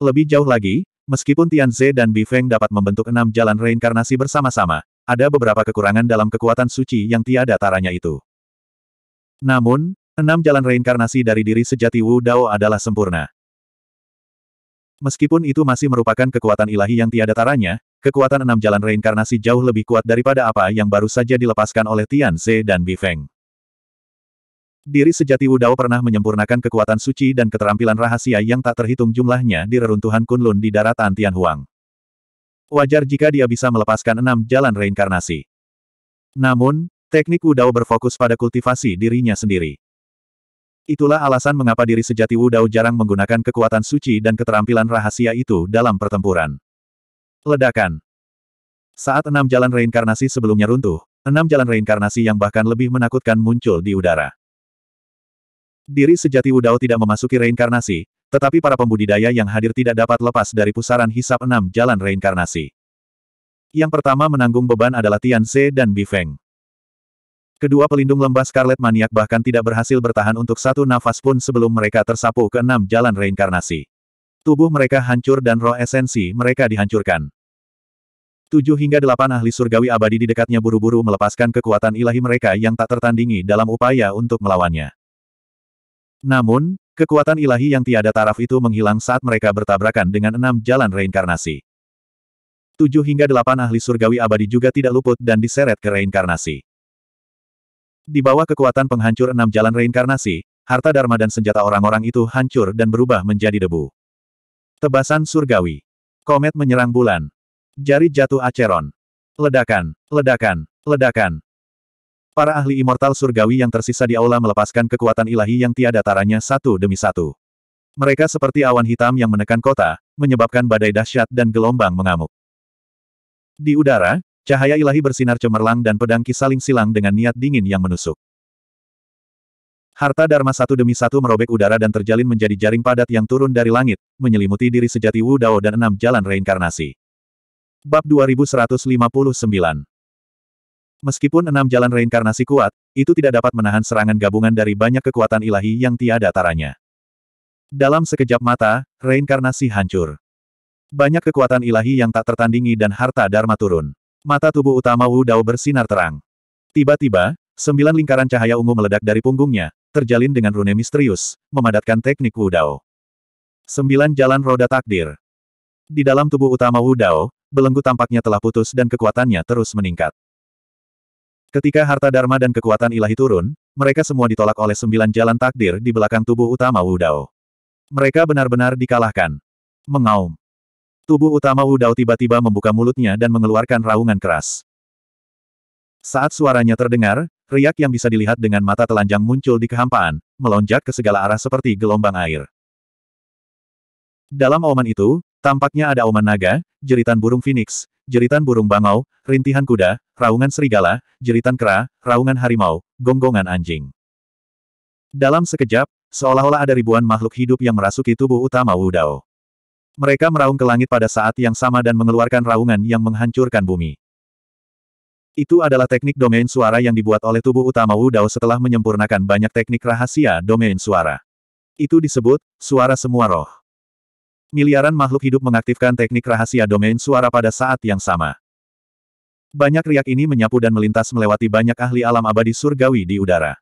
Lebih jauh lagi, meskipun Tian Tianze dan Bi Feng dapat membentuk enam jalan reinkarnasi bersama-sama, ada beberapa kekurangan dalam kekuatan suci yang tiada taranya itu. Namun, enam jalan reinkarnasi dari diri sejati Wu Dao adalah sempurna. Meskipun itu masih merupakan kekuatan ilahi yang tiada taranya, kekuatan enam jalan reinkarnasi jauh lebih kuat daripada apa yang baru saja dilepaskan oleh Tian Ze dan Bi Feng. Diri sejati Wu Dao pernah menyempurnakan kekuatan suci dan keterampilan rahasia yang tak terhitung jumlahnya di reruntuhan Kunlun di daratan Tianhuang. Wajar jika dia bisa melepaskan enam jalan reinkarnasi. Namun, teknik Wudao berfokus pada kultivasi dirinya sendiri. Itulah alasan mengapa diri sejati Wudao jarang menggunakan kekuatan suci dan keterampilan rahasia itu dalam pertempuran. Ledakan Saat enam jalan reinkarnasi sebelumnya runtuh, enam jalan reinkarnasi yang bahkan lebih menakutkan muncul di udara. Diri sejati Wudao tidak memasuki reinkarnasi, tetapi para pembudidaya yang hadir tidak dapat lepas dari pusaran hisap enam jalan reinkarnasi. Yang pertama menanggung beban adalah Tian Ze dan Bi Feng. Kedua pelindung lembah Scarlet Maniak bahkan tidak berhasil bertahan untuk satu nafas pun sebelum mereka tersapu ke enam jalan reinkarnasi. Tubuh mereka hancur dan roh esensi mereka dihancurkan. Tujuh hingga delapan ahli surgawi abadi di dekatnya buru-buru melepaskan kekuatan ilahi mereka yang tak tertandingi dalam upaya untuk melawannya. Namun, kekuatan ilahi yang tiada taraf itu menghilang saat mereka bertabrakan dengan enam jalan reinkarnasi. Tujuh hingga delapan ahli surgawi abadi juga tidak luput dan diseret ke reinkarnasi. Di bawah kekuatan penghancur enam jalan reinkarnasi, harta dharma dan senjata orang-orang itu hancur dan berubah menjadi debu. Tebasan surgawi. Komet menyerang bulan. Jari jatuh Aceron. Ledakan, ledakan, ledakan. Para ahli immortal surgawi yang tersisa di aula melepaskan kekuatan ilahi yang tiada taranya satu demi satu. Mereka seperti awan hitam yang menekan kota, menyebabkan badai dahsyat dan gelombang mengamuk. Di udara, cahaya ilahi bersinar cemerlang dan pedang kisaling silang dengan niat dingin yang menusuk. Harta Dharma satu demi satu merobek udara dan terjalin menjadi jaring padat yang turun dari langit, menyelimuti diri sejati Wu Dao dan enam jalan reinkarnasi. Bab 2159 Meskipun enam jalan reinkarnasi kuat, itu tidak dapat menahan serangan gabungan dari banyak kekuatan ilahi yang tiada taranya. Dalam sekejap mata, reinkarnasi hancur. Banyak kekuatan ilahi yang tak tertandingi dan harta dharma turun. Mata tubuh utama Wu Dao bersinar terang. Tiba-tiba, sembilan lingkaran cahaya ungu meledak dari punggungnya, terjalin dengan rune misterius, memadatkan teknik Wu Dao. Sembilan jalan roda takdir. Di dalam tubuh utama Wu Dao, belenggu tampaknya telah putus dan kekuatannya terus meningkat. Ketika harta dharma dan kekuatan ilahi turun, mereka semua ditolak oleh sembilan jalan takdir di belakang tubuh utama Wudao. Mereka benar-benar dikalahkan. Mengaum. Tubuh utama Wudao tiba-tiba membuka mulutnya dan mengeluarkan raungan keras. Saat suaranya terdengar, riak yang bisa dilihat dengan mata telanjang muncul di kehampaan, melonjak ke segala arah seperti gelombang air. Dalam oman itu, Tampaknya ada oman naga, jeritan burung phoenix, jeritan burung bangau, rintihan kuda, raungan serigala, jeritan kera, raungan harimau, gonggongan anjing. Dalam sekejap, seolah-olah ada ribuan makhluk hidup yang merasuki tubuh utama Wu Dao. Mereka meraung ke langit pada saat yang sama dan mengeluarkan raungan yang menghancurkan bumi. Itu adalah teknik domain suara yang dibuat oleh tubuh utama Wu Dao setelah menyempurnakan banyak teknik rahasia domain suara. Itu disebut, suara semua roh. Miliaran makhluk hidup mengaktifkan teknik rahasia domain suara pada saat yang sama. Banyak riak ini menyapu dan melintas melewati banyak ahli alam abadi surgawi di udara.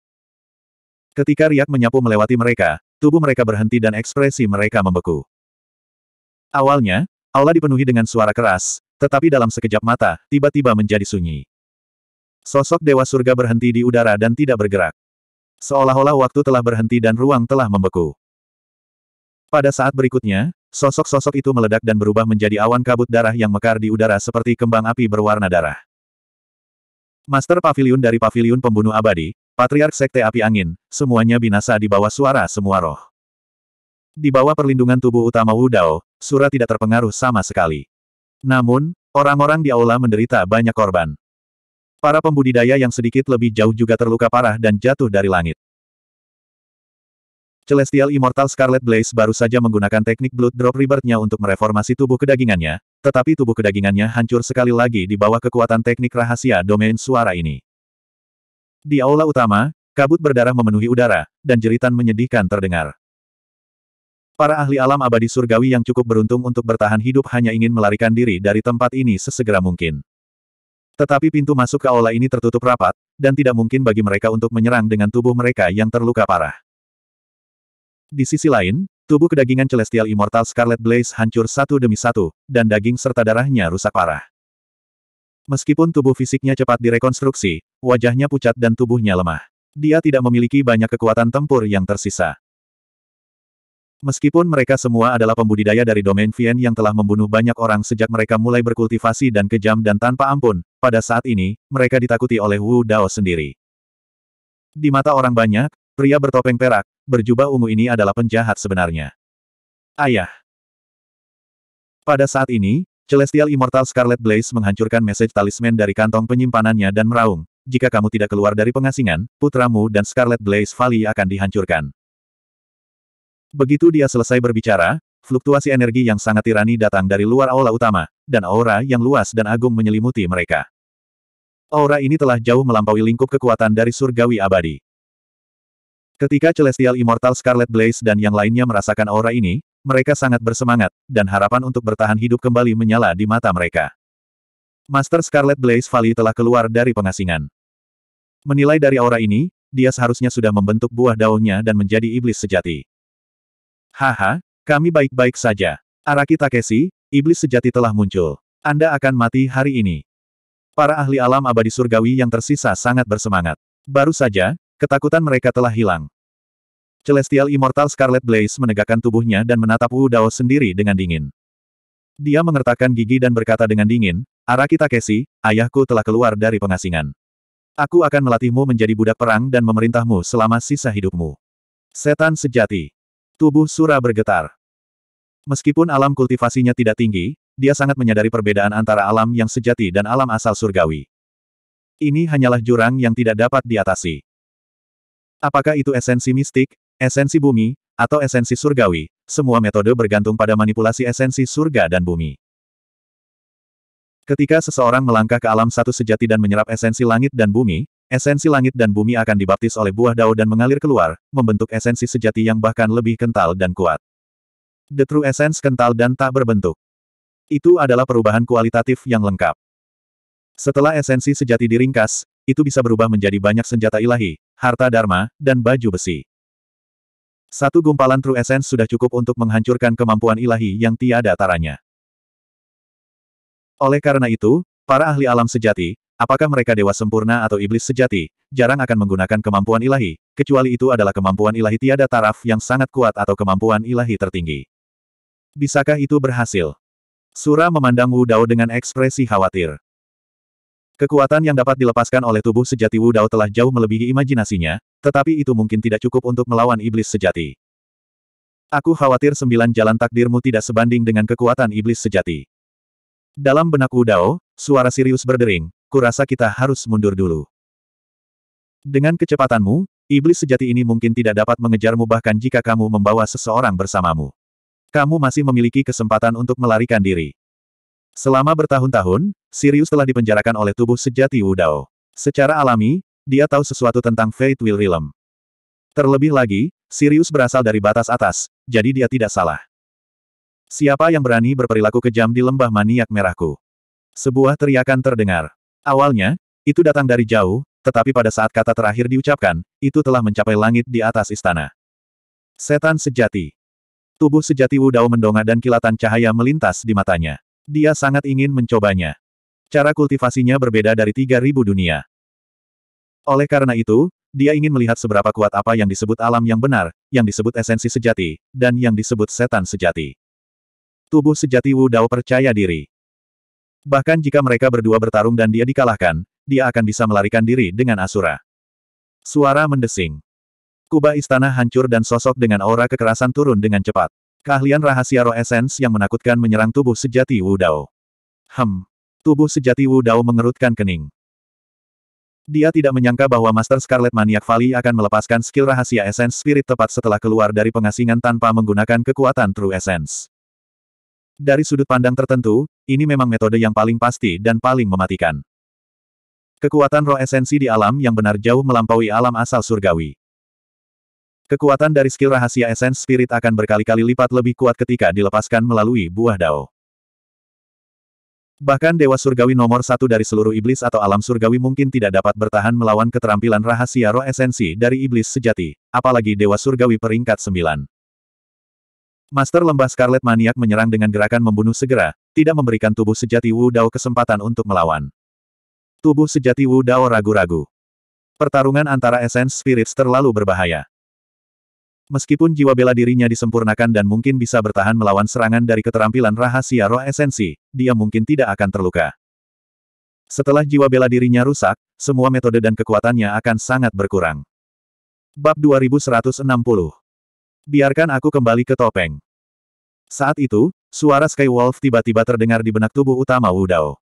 Ketika riak menyapu melewati mereka, tubuh mereka berhenti dan ekspresi mereka membeku. Awalnya, aula dipenuhi dengan suara keras, tetapi dalam sekejap mata, tiba-tiba menjadi sunyi. Sosok Dewa Surga berhenti di udara dan tidak bergerak. Seolah-olah waktu telah berhenti dan ruang telah membeku. Pada saat berikutnya, Sosok-sosok itu meledak dan berubah menjadi awan kabut darah yang mekar di udara seperti kembang api berwarna darah. Master pavilion dari pavilion Pembunuh Abadi, Patriark Sekte Api Angin, semuanya binasa di bawah suara semua roh. Di bawah perlindungan tubuh utama Wu Dao, Sura tidak terpengaruh sama sekali. Namun, orang-orang di aula menderita banyak korban. Para pembudidaya yang sedikit lebih jauh juga terluka parah dan jatuh dari langit. Celestial Immortal Scarlet Blaze baru saja menggunakan teknik Blood Drop Rebirth-nya untuk mereformasi tubuh kedagingannya, tetapi tubuh kedagingannya hancur sekali lagi di bawah kekuatan teknik rahasia domain suara ini. Di aula utama, kabut berdarah memenuhi udara, dan jeritan menyedihkan terdengar. Para ahli alam abadi surgawi yang cukup beruntung untuk bertahan hidup hanya ingin melarikan diri dari tempat ini sesegera mungkin. Tetapi pintu masuk ke aula ini tertutup rapat, dan tidak mungkin bagi mereka untuk menyerang dengan tubuh mereka yang terluka parah. Di sisi lain, tubuh kedagingan Celestial Immortal Scarlet Blaze hancur satu demi satu, dan daging serta darahnya rusak parah. Meskipun tubuh fisiknya cepat direkonstruksi, wajahnya pucat dan tubuhnya lemah. Dia tidak memiliki banyak kekuatan tempur yang tersisa. Meskipun mereka semua adalah pembudidaya dari domain Vien yang telah membunuh banyak orang sejak mereka mulai berkultivasi dan kejam dan tanpa ampun, pada saat ini, mereka ditakuti oleh Wu Dao sendiri. Di mata orang banyak, pria bertopeng perak, berjubah ungu ini adalah penjahat sebenarnya. Ayah. Pada saat ini, Celestial Immortal Scarlet Blaze menghancurkan message talisman dari kantong penyimpanannya dan meraung, jika kamu tidak keluar dari pengasingan, putramu dan Scarlet Blaze Valley akan dihancurkan. Begitu dia selesai berbicara, fluktuasi energi yang sangat tirani datang dari luar aula utama, dan aura yang luas dan agung menyelimuti mereka. Aura ini telah jauh melampaui lingkup kekuatan dari surgawi abadi. Ketika Celestial Immortal Scarlet Blaze dan yang lainnya merasakan aura ini, mereka sangat bersemangat, dan harapan untuk bertahan hidup kembali menyala di mata mereka. Master Scarlet Blaze Valley telah keluar dari pengasingan. Menilai dari aura ini, dia seharusnya sudah membentuk buah daunnya dan menjadi iblis sejati. Haha, kami baik-baik saja. Araki Takeshi, iblis sejati telah muncul. Anda akan mati hari ini. Para ahli alam abadi surgawi yang tersisa sangat bersemangat. Baru saja, Ketakutan mereka telah hilang. Celestial Immortal Scarlet Blaze menegakkan tubuhnya dan menatap Wu Dao sendiri dengan dingin. Dia mengertakkan gigi dan berkata dengan dingin, Araki Takeshi, ayahku telah keluar dari pengasingan. Aku akan melatihmu menjadi budak perang dan memerintahmu selama sisa hidupmu. Setan sejati. Tubuh Sura bergetar. Meskipun alam kultivasinya tidak tinggi, dia sangat menyadari perbedaan antara alam yang sejati dan alam asal surgawi. Ini hanyalah jurang yang tidak dapat diatasi. Apakah itu esensi mistik, esensi bumi, atau esensi surgawi, semua metode bergantung pada manipulasi esensi surga dan bumi. Ketika seseorang melangkah ke alam satu sejati dan menyerap esensi langit dan bumi, esensi langit dan bumi akan dibaptis oleh buah dao dan mengalir keluar, membentuk esensi sejati yang bahkan lebih kental dan kuat. The true essence kental dan tak berbentuk. Itu adalah perubahan kualitatif yang lengkap. Setelah esensi sejati diringkas, itu bisa berubah menjadi banyak senjata ilahi, harta dharma, dan baju besi. Satu gumpalan True Essence sudah cukup untuk menghancurkan kemampuan ilahi yang tiada taranya. Oleh karena itu, para ahli alam sejati, apakah mereka dewa sempurna atau iblis sejati, jarang akan menggunakan kemampuan ilahi, kecuali itu adalah kemampuan ilahi tiada taraf yang sangat kuat atau kemampuan ilahi tertinggi. Bisakah itu berhasil? Sura memandang Wu Dao dengan ekspresi khawatir. Kekuatan yang dapat dilepaskan oleh tubuh sejati Wu Dao telah jauh melebihi imajinasinya, tetapi itu mungkin tidak cukup untuk melawan iblis sejati. Aku khawatir sembilan jalan takdirmu tidak sebanding dengan kekuatan iblis sejati. Dalam benak Wu Dao, suara Sirius berdering, kurasa kita harus mundur dulu. Dengan kecepatanmu, iblis sejati ini mungkin tidak dapat mengejarmu bahkan jika kamu membawa seseorang bersamamu. Kamu masih memiliki kesempatan untuk melarikan diri. Selama bertahun-tahun, Sirius telah dipenjarakan oleh tubuh sejati Wudao. Secara alami, dia tahu sesuatu tentang Fate Will Realm. Terlebih lagi, Sirius berasal dari batas atas, jadi dia tidak salah. Siapa yang berani berperilaku kejam di lembah maniak merahku? Sebuah teriakan terdengar. Awalnya, itu datang dari jauh, tetapi pada saat kata terakhir diucapkan, itu telah mencapai langit di atas istana. Setan sejati. Tubuh sejati Wudao mendongak dan kilatan cahaya melintas di matanya. Dia sangat ingin mencobanya. Cara kultivasinya berbeda dari 3000 dunia. Oleh karena itu, dia ingin melihat seberapa kuat apa yang disebut alam yang benar, yang disebut esensi sejati, dan yang disebut setan sejati. Tubuh sejati Wu Dao percaya diri. Bahkan jika mereka berdua bertarung dan dia dikalahkan, dia akan bisa melarikan diri dengan Asura. Suara mendesing. Kubah istana hancur dan sosok dengan aura kekerasan turun dengan cepat. Keahlian rahasia roh esens yang menakutkan menyerang tubuh sejati Wu Dao. Hem. Tubuh sejati Wu Dao mengerutkan kening. Dia tidak menyangka bahwa Master Scarlet Maniac Vali akan melepaskan skill rahasia Essence Spirit tepat setelah keluar dari pengasingan tanpa menggunakan kekuatan True Essence. Dari sudut pandang tertentu, ini memang metode yang paling pasti dan paling mematikan. Kekuatan roh esensi di alam yang benar jauh melampaui alam asal surgawi. Kekuatan dari skill rahasia esens Spirit akan berkali-kali lipat lebih kuat ketika dilepaskan melalui buah dao. Bahkan Dewa Surgawi nomor satu dari seluruh iblis atau alam surgawi mungkin tidak dapat bertahan melawan keterampilan rahasia roh esensi dari iblis sejati, apalagi Dewa Surgawi peringkat sembilan. Master Lembah Scarlet Maniak menyerang dengan gerakan membunuh segera, tidak memberikan tubuh sejati Wu Dao kesempatan untuk melawan. Tubuh sejati Wu Dao ragu-ragu. Pertarungan antara esens Spirits terlalu berbahaya. Meskipun jiwa bela dirinya disempurnakan dan mungkin bisa bertahan melawan serangan dari keterampilan rahasia roh esensi, dia mungkin tidak akan terluka. Setelah jiwa bela dirinya rusak, semua metode dan kekuatannya akan sangat berkurang. Bab 2160 Biarkan aku kembali ke topeng. Saat itu, suara Sky Wolf tiba-tiba terdengar di benak tubuh utama Wudao.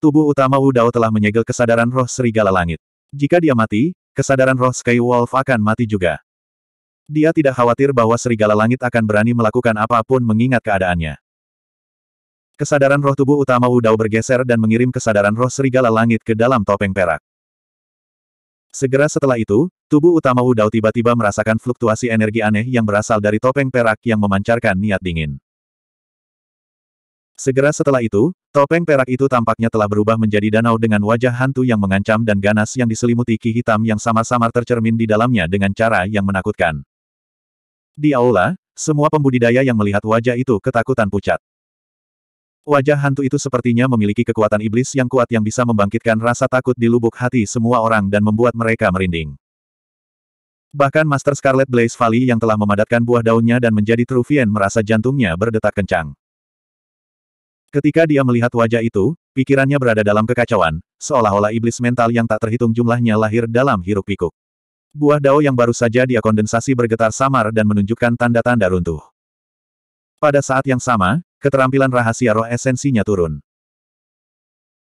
Tubuh utama Wudao telah menyegel kesadaran roh serigala langit. Jika dia mati, kesadaran roh Sky Wolf akan mati juga. Dia tidak khawatir bahwa serigala langit akan berani melakukan apapun mengingat keadaannya. Kesadaran roh tubuh utama Dao bergeser dan mengirim kesadaran roh serigala langit ke dalam topeng perak. Segera setelah itu, tubuh utama Dao tiba-tiba merasakan fluktuasi energi aneh yang berasal dari topeng perak yang memancarkan niat dingin. Segera setelah itu, topeng perak itu tampaknya telah berubah menjadi danau dengan wajah hantu yang mengancam dan ganas yang diselimuti ki hitam yang samar-samar tercermin di dalamnya dengan cara yang menakutkan. Di aula, semua pembudidaya yang melihat wajah itu ketakutan pucat. Wajah hantu itu sepertinya memiliki kekuatan iblis yang kuat yang bisa membangkitkan rasa takut di lubuk hati semua orang dan membuat mereka merinding. Bahkan Master Scarlet Blaze Valley yang telah memadatkan buah daunnya dan menjadi Truvian merasa jantungnya berdetak kencang. Ketika dia melihat wajah itu, pikirannya berada dalam kekacauan, seolah-olah iblis mental yang tak terhitung jumlahnya lahir dalam hiruk-pikuk. Buah dao yang baru saja dia kondensasi bergetar samar dan menunjukkan tanda-tanda runtuh. Pada saat yang sama, keterampilan rahasia roh esensinya turun.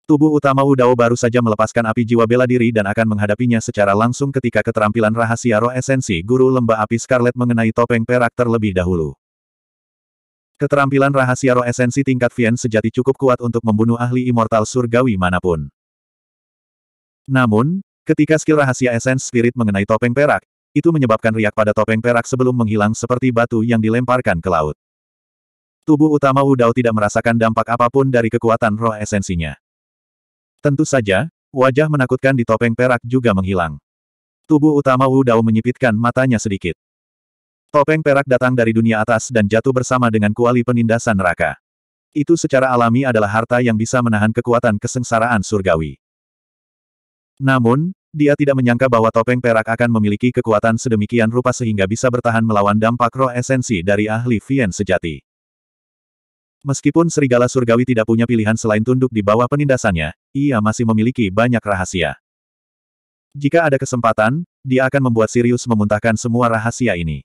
Tubuh utama Dao baru saja melepaskan api jiwa bela diri dan akan menghadapinya secara langsung ketika keterampilan rahasia roh esensi guru lembah api Scarlet mengenai topeng perak terlebih dahulu. Keterampilan rahasia roh esensi tingkat Vien sejati cukup kuat untuk membunuh ahli immortal surgawi manapun. Namun, Ketika skill rahasia esens Spirit mengenai topeng perak, itu menyebabkan riak pada topeng perak sebelum menghilang seperti batu yang dilemparkan ke laut. Tubuh utama Wu Dao tidak merasakan dampak apapun dari kekuatan roh esensinya. Tentu saja, wajah menakutkan di topeng perak juga menghilang. Tubuh utama Wu Dao menyipitkan matanya sedikit. Topeng perak datang dari dunia atas dan jatuh bersama dengan kuali penindasan neraka. Itu secara alami adalah harta yang bisa menahan kekuatan kesengsaraan surgawi. Namun, dia tidak menyangka bahwa topeng perak akan memiliki kekuatan sedemikian rupa sehingga bisa bertahan melawan dampak roh esensi dari ahli Vien sejati. Meskipun serigala surgawi tidak punya pilihan selain tunduk di bawah penindasannya, ia masih memiliki banyak rahasia. Jika ada kesempatan, dia akan membuat Sirius memuntahkan semua rahasia ini.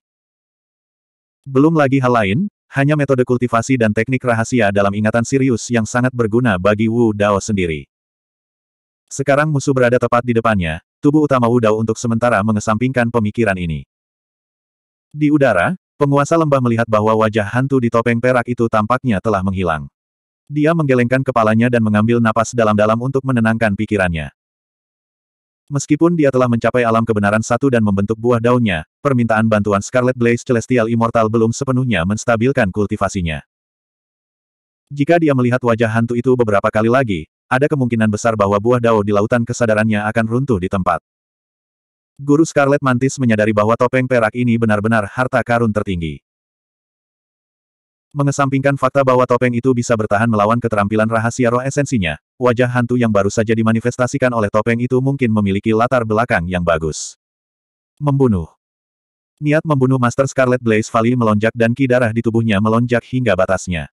Belum lagi hal lain, hanya metode kultivasi dan teknik rahasia dalam ingatan Sirius yang sangat berguna bagi Wu Dao sendiri. Sekarang musuh berada tepat di depannya, tubuh utama Wudao untuk sementara mengesampingkan pemikiran ini. Di udara, penguasa lembah melihat bahwa wajah hantu di topeng perak itu tampaknya telah menghilang. Dia menggelengkan kepalanya dan mengambil napas dalam-dalam untuk menenangkan pikirannya. Meskipun dia telah mencapai alam kebenaran satu dan membentuk buah daunnya, permintaan bantuan Scarlet Blaze Celestial Immortal belum sepenuhnya menstabilkan kultivasinya. Jika dia melihat wajah hantu itu beberapa kali lagi, ada kemungkinan besar bahwa buah dao di lautan kesadarannya akan runtuh di tempat. Guru Scarlet Mantis menyadari bahwa topeng perak ini benar-benar harta karun tertinggi. Mengesampingkan fakta bahwa topeng itu bisa bertahan melawan keterampilan rahasia roh esensinya, wajah hantu yang baru saja dimanifestasikan oleh topeng itu mungkin memiliki latar belakang yang bagus. Membunuh. Niat membunuh Master Scarlet Blaze Valley melonjak dan ki darah di tubuhnya melonjak hingga batasnya.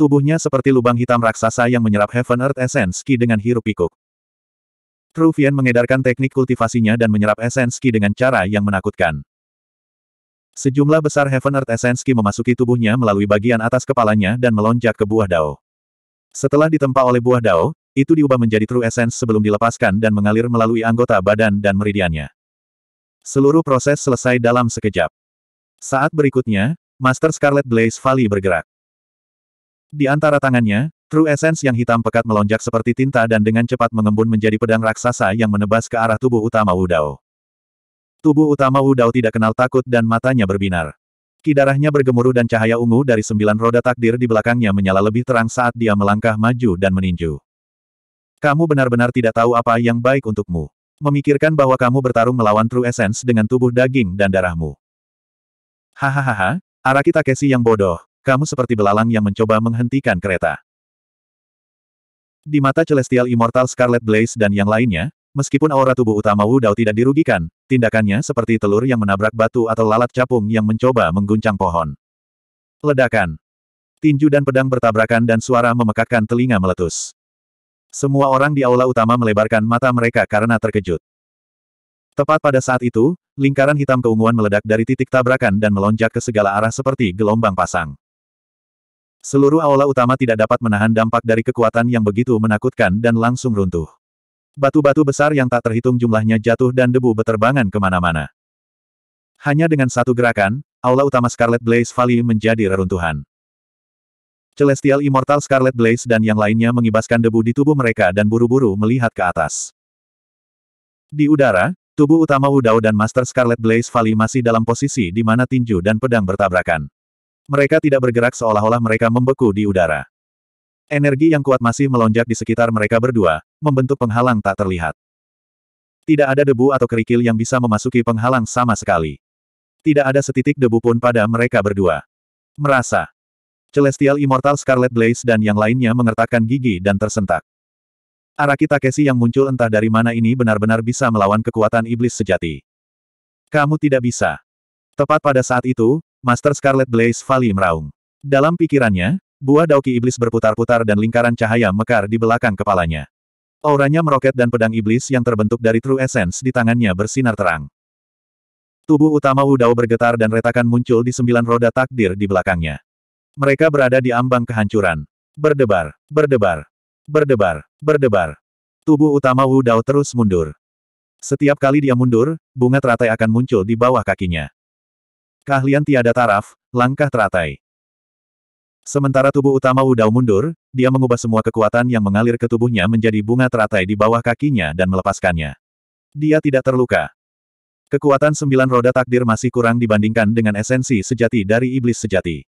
Tubuhnya seperti lubang hitam raksasa yang menyerap Heaven Earth Essence Ki dengan hirup pikuk. Truvian mengedarkan teknik kultivasinya dan menyerap Essence Ki dengan cara yang menakutkan. Sejumlah besar Heaven Earth Essence Ki memasuki tubuhnya melalui bagian atas kepalanya dan melonjak ke buah dao. Setelah ditempa oleh buah dao, itu diubah menjadi True Essence sebelum dilepaskan dan mengalir melalui anggota badan dan meridiannya. Seluruh proses selesai dalam sekejap. Saat berikutnya, Master Scarlet Blaze Valley bergerak. Di antara tangannya, True Essence yang hitam pekat melonjak seperti tinta dan dengan cepat mengembun menjadi pedang raksasa yang menebas ke arah tubuh utama Wudao. Tubuh utama Wudao tidak kenal takut dan matanya berbinar. Kidarahnya bergemuruh dan cahaya ungu dari sembilan roda takdir di belakangnya menyala lebih terang saat dia melangkah maju dan meninju. Kamu benar-benar tidak tahu apa yang baik untukmu. Memikirkan bahwa kamu bertarung melawan True Essence dengan tubuh daging dan darahmu. Hahaha, Araki Takeshi yang bodoh, kamu seperti belalang yang mencoba menghentikan kereta. Di mata Celestial Immortal Scarlet Blaze dan yang lainnya, meskipun aura tubuh utama Wu Dao tidak dirugikan, tindakannya seperti telur yang menabrak batu atau lalat capung yang mencoba mengguncang pohon. Ledakan. Tinju dan pedang bertabrakan dan suara memekakkan telinga meletus. Semua orang di aula utama melebarkan mata mereka karena terkejut. Tepat pada saat itu, lingkaran hitam keunguan meledak dari titik tabrakan dan melonjak ke segala arah seperti gelombang pasang. Seluruh aula utama tidak dapat menahan dampak dari kekuatan yang begitu menakutkan dan langsung runtuh. Batu-batu besar yang tak terhitung jumlahnya jatuh dan debu beterbangan kemana-mana. Hanya dengan satu gerakan, aula utama Scarlet Blaze Valley menjadi reruntuhan. Celestial Immortal Scarlet Blaze dan yang lainnya mengibaskan debu di tubuh mereka dan buru-buru melihat ke atas. Di udara, tubuh utama Wudao dan Master Scarlet Blaze Valley masih dalam posisi di mana tinju dan pedang bertabrakan. Mereka tidak bergerak seolah-olah mereka membeku di udara. Energi yang kuat masih melonjak di sekitar mereka berdua, membentuk penghalang tak terlihat. Tidak ada debu atau kerikil yang bisa memasuki penghalang sama sekali. Tidak ada setitik debu pun pada mereka berdua. Merasa. Celestial Immortal Scarlet Blaze dan yang lainnya mengertakkan gigi dan tersentak. Araki Takeshi yang muncul entah dari mana ini benar-benar bisa melawan kekuatan iblis sejati. Kamu tidak bisa. Tepat pada saat itu, Master Scarlet Blaze Valley meraung. Dalam pikirannya, buah dauki iblis berputar-putar dan lingkaran cahaya mekar di belakang kepalanya. Auranya meroket dan pedang iblis yang terbentuk dari True Essence di tangannya bersinar terang. Tubuh utama Wu Dao bergetar dan retakan muncul di sembilan roda takdir di belakangnya. Mereka berada di ambang kehancuran. Berdebar, berdebar, berdebar, berdebar. Tubuh utama Wu Dao terus mundur. Setiap kali dia mundur, bunga teratai akan muncul di bawah kakinya. Keahlian tiada taraf, langkah teratai. Sementara tubuh utama Wu Dao mundur, dia mengubah semua kekuatan yang mengalir ke tubuhnya menjadi bunga teratai di bawah kakinya dan melepaskannya. Dia tidak terluka. Kekuatan sembilan roda takdir masih kurang dibandingkan dengan esensi sejati dari iblis sejati.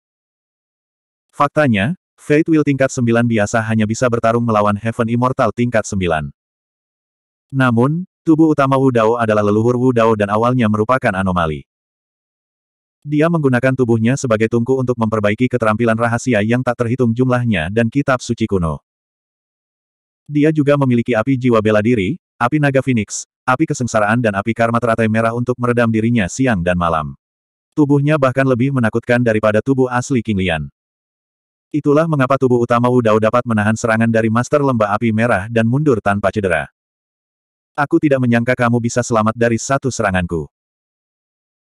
Faktanya, Fate Will tingkat sembilan biasa hanya bisa bertarung melawan Heaven Immortal tingkat sembilan. Namun, tubuh utama Wu Dao adalah leluhur Wu Dao dan awalnya merupakan anomali. Dia menggunakan tubuhnya sebagai tungku untuk memperbaiki keterampilan rahasia yang tak terhitung jumlahnya dan kitab suci kuno. Dia juga memiliki api jiwa bela diri, api naga phoenix, api kesengsaraan dan api karma teratai merah untuk meredam dirinya siang dan malam. Tubuhnya bahkan lebih menakutkan daripada tubuh asli King Lian. Itulah mengapa tubuh utama Wudao dapat menahan serangan dari Master Lembah Api Merah dan mundur tanpa cedera. Aku tidak menyangka kamu bisa selamat dari satu seranganku.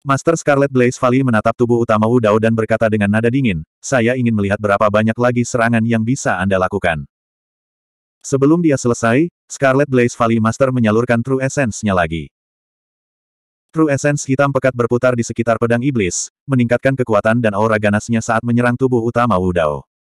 Master Scarlet Blaze Valley menatap tubuh utama Wu Dao dan berkata dengan nada dingin, saya ingin melihat berapa banyak lagi serangan yang bisa Anda lakukan. Sebelum dia selesai, Scarlet Blaze Valley Master menyalurkan True Essence-nya lagi. True Essence hitam pekat berputar di sekitar pedang iblis, meningkatkan kekuatan dan aura ganasnya saat menyerang tubuh utama Wu Dao.